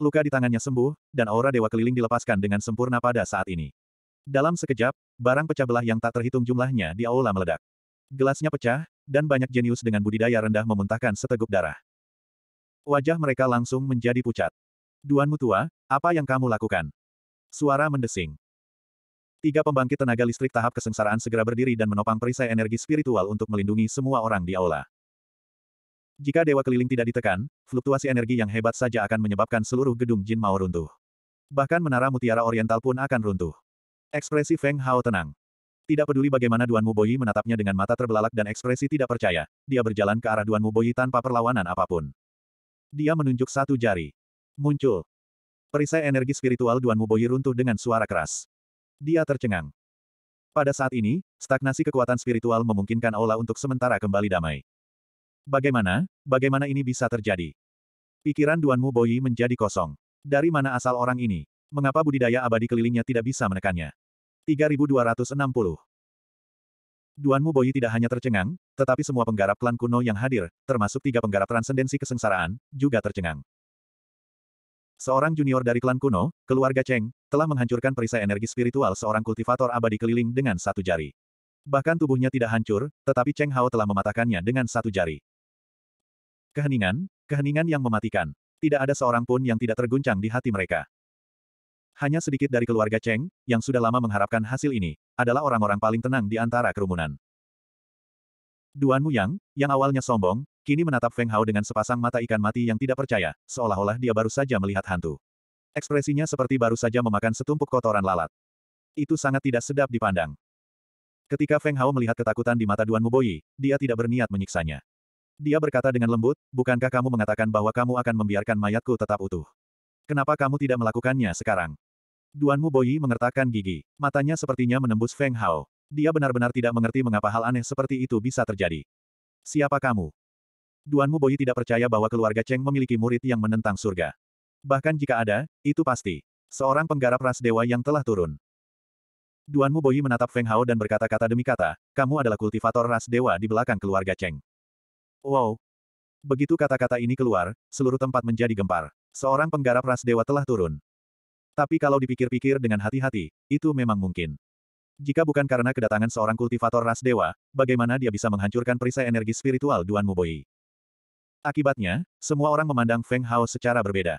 Luka di tangannya sembuh, dan aura dewa keliling dilepaskan dengan sempurna pada saat ini. Dalam sekejap, barang pecah belah yang tak terhitung jumlahnya di aula meledak. Gelasnya pecah, dan banyak jenius dengan budidaya rendah memuntahkan seteguk darah. Wajah mereka langsung menjadi pucat. Duan Mutua, apa yang kamu lakukan? Suara mendesing. Tiga pembangkit tenaga listrik tahap kesengsaraan segera berdiri dan menopang perisai energi spiritual untuk melindungi semua orang di aula. Jika dewa keliling tidak ditekan, fluktuasi energi yang hebat saja akan menyebabkan seluruh gedung Jin Mao runtuh. Bahkan menara mutiara oriental pun akan runtuh. Ekspresi Feng Hao tenang. Tidak peduli bagaimana Duan Muboyi menatapnya dengan mata terbelalak dan ekspresi tidak percaya, dia berjalan ke arah Duan Muboyi tanpa perlawanan apapun. Dia menunjuk satu jari. Muncul. Perisai energi spiritual Duan Muboyi runtuh dengan suara keras. Dia tercengang. Pada saat ini, stagnasi kekuatan spiritual memungkinkan Aula untuk sementara kembali damai. Bagaimana, bagaimana ini bisa terjadi? Pikiran Duanmu Boyi menjadi kosong. Dari mana asal orang ini? Mengapa budidaya abadi kelilingnya tidak bisa menekannya? 3260 Duanmu Boyi tidak hanya tercengang, tetapi semua penggarap klan kuno yang hadir, termasuk tiga penggarap transendensi kesengsaraan, juga tercengang. Seorang junior dari klan kuno, keluarga Cheng, telah menghancurkan perisai energi spiritual seorang kultivator abadi keliling dengan satu jari. Bahkan tubuhnya tidak hancur, tetapi Cheng Hao telah mematahkannya dengan satu jari. Keheningan, keheningan yang mematikan. Tidak ada seorang pun yang tidak terguncang di hati mereka. Hanya sedikit dari keluarga Cheng, yang sudah lama mengharapkan hasil ini, adalah orang-orang paling tenang di antara kerumunan. Duan Muyang, yang awalnya sombong, kini menatap Feng Hao dengan sepasang mata ikan mati yang tidak percaya, seolah-olah dia baru saja melihat hantu. Ekspresinya seperti baru saja memakan setumpuk kotoran lalat. Itu sangat tidak sedap dipandang. Ketika Feng Hao melihat ketakutan di mata Duan Muboyi, dia tidak berniat menyiksanya. Dia berkata dengan lembut, bukankah kamu mengatakan bahwa kamu akan membiarkan mayatku tetap utuh? Kenapa kamu tidak melakukannya sekarang? Duan Muboyi mengertakkan gigi. Matanya sepertinya menembus Feng Hao. Dia benar-benar tidak mengerti mengapa hal aneh seperti itu bisa terjadi. Siapa kamu? Duan Muboyi tidak percaya bahwa keluarga Cheng memiliki murid yang menentang surga. Bahkan jika ada, itu pasti. Seorang penggarap ras dewa yang telah turun. Duan Muboyi menatap Feng Hao dan berkata-kata demi kata, kamu adalah kultivator ras dewa di belakang keluarga Cheng. Wow! Begitu kata-kata ini keluar, seluruh tempat menjadi gempar. Seorang penggarap ras dewa telah turun. Tapi kalau dipikir-pikir dengan hati-hati, itu memang mungkin. Jika bukan karena kedatangan seorang kultivator ras dewa, bagaimana dia bisa menghancurkan perisai energi spiritual Duan Muboyi? Akibatnya, semua orang memandang Feng Hao secara berbeda.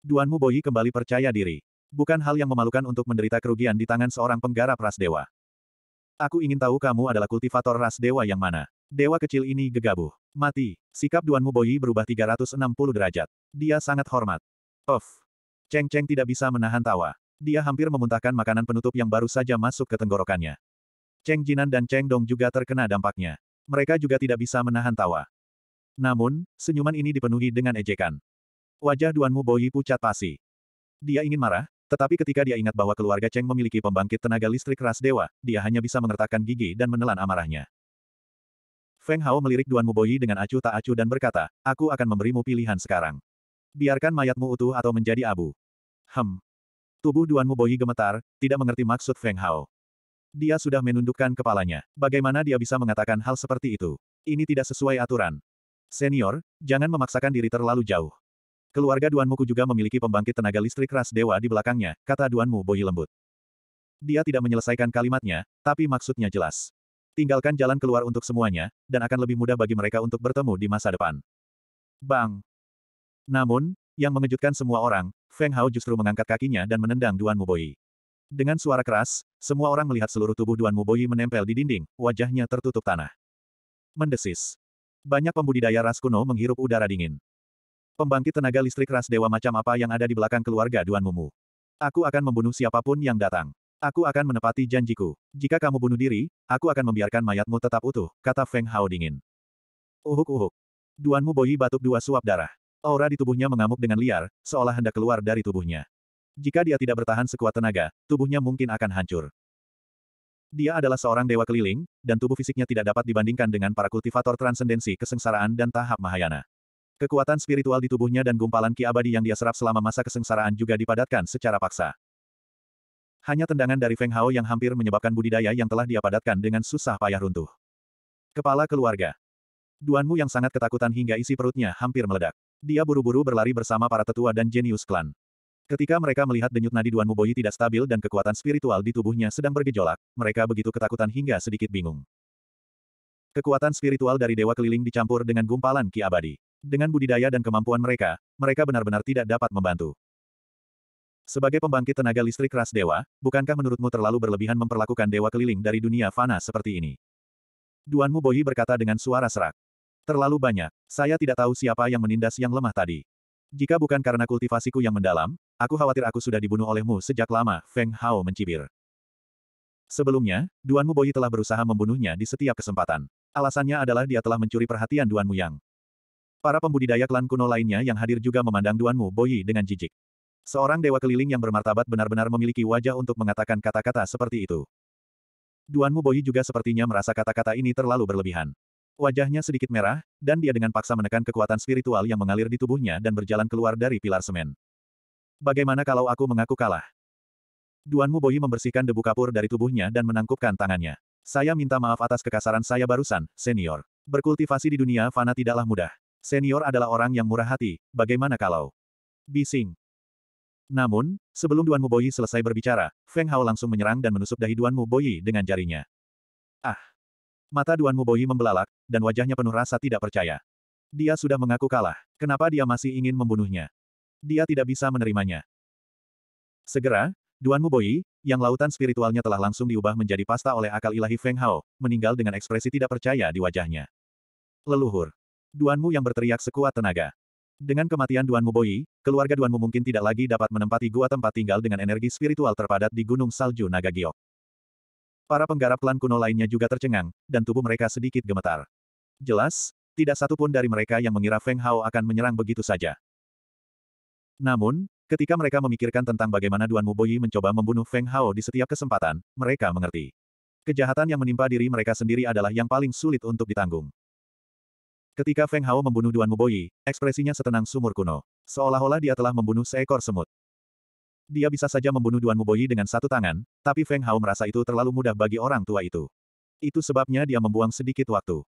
Duan Muboyi kembali percaya diri. Bukan hal yang memalukan untuk menderita kerugian di tangan seorang penggarap ras dewa. Aku ingin tahu kamu adalah kultivator ras dewa yang mana. Dewa kecil ini gegabah. Mati. Sikap Duan Muboyi berubah 360 derajat. Dia sangat hormat. Of. Cheng Cheng tidak bisa menahan tawa. Dia hampir memuntahkan makanan penutup yang baru saja masuk ke tenggorokannya. Cheng Jinan dan Cheng Dong juga terkena dampaknya. Mereka juga tidak bisa menahan tawa. Namun, senyuman ini dipenuhi dengan ejekan. Wajah Duan Muboyi pucat pasi. Dia ingin marah, tetapi ketika dia ingat bahwa keluarga Cheng memiliki pembangkit tenaga listrik ras dewa, dia hanya bisa mengertakkan gigi dan menelan amarahnya. Feng Hao melirik Duan Muboyi dengan acuh tak acuh dan berkata, aku akan memberimu pilihan sekarang. Biarkan mayatmu utuh atau menjadi abu. Hem. Tubuh Duan Muboyi gemetar, tidak mengerti maksud Feng Hao. Dia sudah menundukkan kepalanya. Bagaimana dia bisa mengatakan hal seperti itu? Ini tidak sesuai aturan. Senior, jangan memaksakan diri terlalu jauh. Keluarga Duan Muku juga memiliki pembangkit tenaga listrik ras dewa di belakangnya, kata Duan Muboyi lembut. Dia tidak menyelesaikan kalimatnya, tapi maksudnya jelas. Tinggalkan jalan keluar untuk semuanya, dan akan lebih mudah bagi mereka untuk bertemu di masa depan. Bang! Namun, yang mengejutkan semua orang, Feng Hao justru mengangkat kakinya dan menendang Duan Muboyi. Dengan suara keras, semua orang melihat seluruh tubuh Duan Muboyi menempel di dinding, wajahnya tertutup tanah. Mendesis. Banyak pembudidaya ras kuno menghirup udara dingin. Pembangkit tenaga listrik ras dewa macam apa yang ada di belakang keluarga Duan Mumu. Aku akan membunuh siapapun yang datang. Aku akan menepati janjiku. Jika kamu bunuh diri, aku akan membiarkan mayatmu tetap utuh, kata Feng Hao dingin. Uhuk-uhuk. Duanmu Boyi batuk dua suap darah. Aura di tubuhnya mengamuk dengan liar, seolah hendak keluar dari tubuhnya. Jika dia tidak bertahan sekuat tenaga, tubuhnya mungkin akan hancur. Dia adalah seorang dewa keliling, dan tubuh fisiknya tidak dapat dibandingkan dengan para kultivator transendensi kesengsaraan dan tahap Mahayana. Kekuatan spiritual di tubuhnya dan gumpalan ki abadi yang dia serap selama masa kesengsaraan juga dipadatkan secara paksa. Hanya tendangan dari Feng Hao yang hampir menyebabkan budidaya yang telah dia padatkan dengan susah payah runtuh. Kepala keluarga. Duanmu yang sangat ketakutan hingga isi perutnya hampir meledak. Dia buru-buru berlari bersama para tetua dan jenius klan. Ketika mereka melihat denyut nadi Duan Muboyi tidak stabil dan kekuatan spiritual di tubuhnya sedang bergejolak, mereka begitu ketakutan hingga sedikit bingung. Kekuatan spiritual dari dewa keliling dicampur dengan gumpalan ki abadi. Dengan budidaya dan kemampuan mereka, mereka benar-benar tidak dapat membantu. Sebagai pembangkit tenaga listrik ras dewa, bukankah menurutmu terlalu berlebihan memperlakukan dewa keliling dari dunia fana seperti ini? Duan Boyi berkata dengan suara serak. Terlalu banyak. Saya tidak tahu siapa yang menindas yang lemah tadi. Jika bukan karena kultivasiku yang mendalam, aku khawatir aku sudah dibunuh olehmu sejak lama, Feng Hao mencibir. Sebelumnya, Duan Boyi telah berusaha membunuhnya di setiap kesempatan. Alasannya adalah dia telah mencuri perhatian Duan Yang. Para pembudidaya klan kuno lainnya yang hadir juga memandang Duan Muboyi dengan jijik. Seorang dewa keliling yang bermartabat benar-benar memiliki wajah untuk mengatakan kata-kata seperti itu. Duan Muboyi juga sepertinya merasa kata-kata ini terlalu berlebihan. Wajahnya sedikit merah, dan dia dengan paksa menekan kekuatan spiritual yang mengalir di tubuhnya dan berjalan keluar dari pilar semen. Bagaimana kalau aku mengaku kalah? Duan Muboyi membersihkan debu kapur dari tubuhnya dan menangkupkan tangannya. Saya minta maaf atas kekasaran saya barusan, senior. Berkultivasi di dunia fana tidaklah mudah. Senior adalah orang yang murah hati, bagaimana kalau... Bising, namun, sebelum Duan Muboyi selesai berbicara, Feng Hao langsung menyerang dan menusuk dahi Duan Muboyi dengan jarinya. Ah! Mata Duan Muboyi membelalak, dan wajahnya penuh rasa tidak percaya. Dia sudah mengaku kalah. Kenapa dia masih ingin membunuhnya? Dia tidak bisa menerimanya. Segera, Duan Muboyi, yang lautan spiritualnya telah langsung diubah menjadi pasta oleh akal ilahi Feng Hao, meninggal dengan ekspresi tidak percaya di wajahnya. Leluhur. Duanmu yang berteriak sekuat tenaga. Dengan kematian Duan Muboyi, keluarga Duanmu mungkin tidak lagi dapat menempati gua tempat tinggal dengan energi spiritual terpadat di Gunung Salju Naga Giok. Para penggarap klan kuno lainnya juga tercengang, dan tubuh mereka sedikit gemetar. Jelas, tidak satupun dari mereka yang mengira Feng Hao akan menyerang begitu saja. Namun, ketika mereka memikirkan tentang bagaimana Duan Muboyi mencoba membunuh Feng Hao di setiap kesempatan, mereka mengerti. Kejahatan yang menimpa diri mereka sendiri adalah yang paling sulit untuk ditanggung. Ketika Feng Hao membunuh Duan Muboyi, ekspresinya setenang sumur kuno. Seolah-olah dia telah membunuh seekor semut. Dia bisa saja membunuh Duan Muboyi dengan satu tangan, tapi Feng Hao merasa itu terlalu mudah bagi orang tua itu. Itu sebabnya dia membuang sedikit waktu.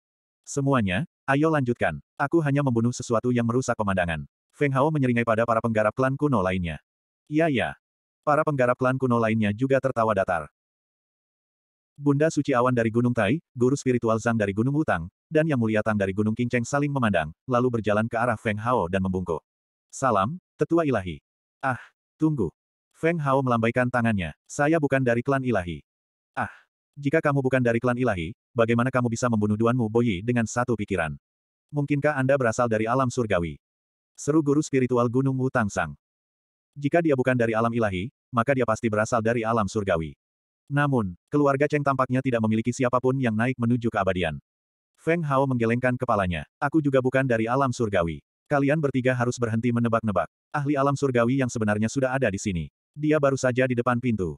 Semuanya, ayo lanjutkan. Aku hanya membunuh sesuatu yang merusak pemandangan. Feng Hao menyeringai pada para penggarap klan kuno lainnya. Iya ya. Para penggarap klan kuno lainnya juga tertawa datar. Bunda Suci Awan dari Gunung Tai, Guru Spiritual Zhang dari Gunung Utang, dan Yang Mulia Tang dari Gunung Kinceng saling memandang, lalu berjalan ke arah Feng Hao dan membungkuk. Salam, Tetua Ilahi. Ah, tunggu. Feng Hao melambaikan tangannya. Saya bukan dari klan Ilahi. Ah, jika kamu bukan dari klan Ilahi, bagaimana kamu bisa membunuh Duanmu Boyi dengan satu pikiran? Mungkinkah Anda berasal dari alam surgawi? Seru guru spiritual Gunung Wu Sang. Jika dia bukan dari alam ilahi, maka dia pasti berasal dari alam surgawi. Namun, keluarga Cheng tampaknya tidak memiliki siapapun yang naik menuju keabadian. Feng Hao menggelengkan kepalanya. Aku juga bukan dari alam surgawi. Kalian bertiga harus berhenti menebak-nebak. Ahli alam surgawi yang sebenarnya sudah ada di sini. Dia baru saja di depan pintu.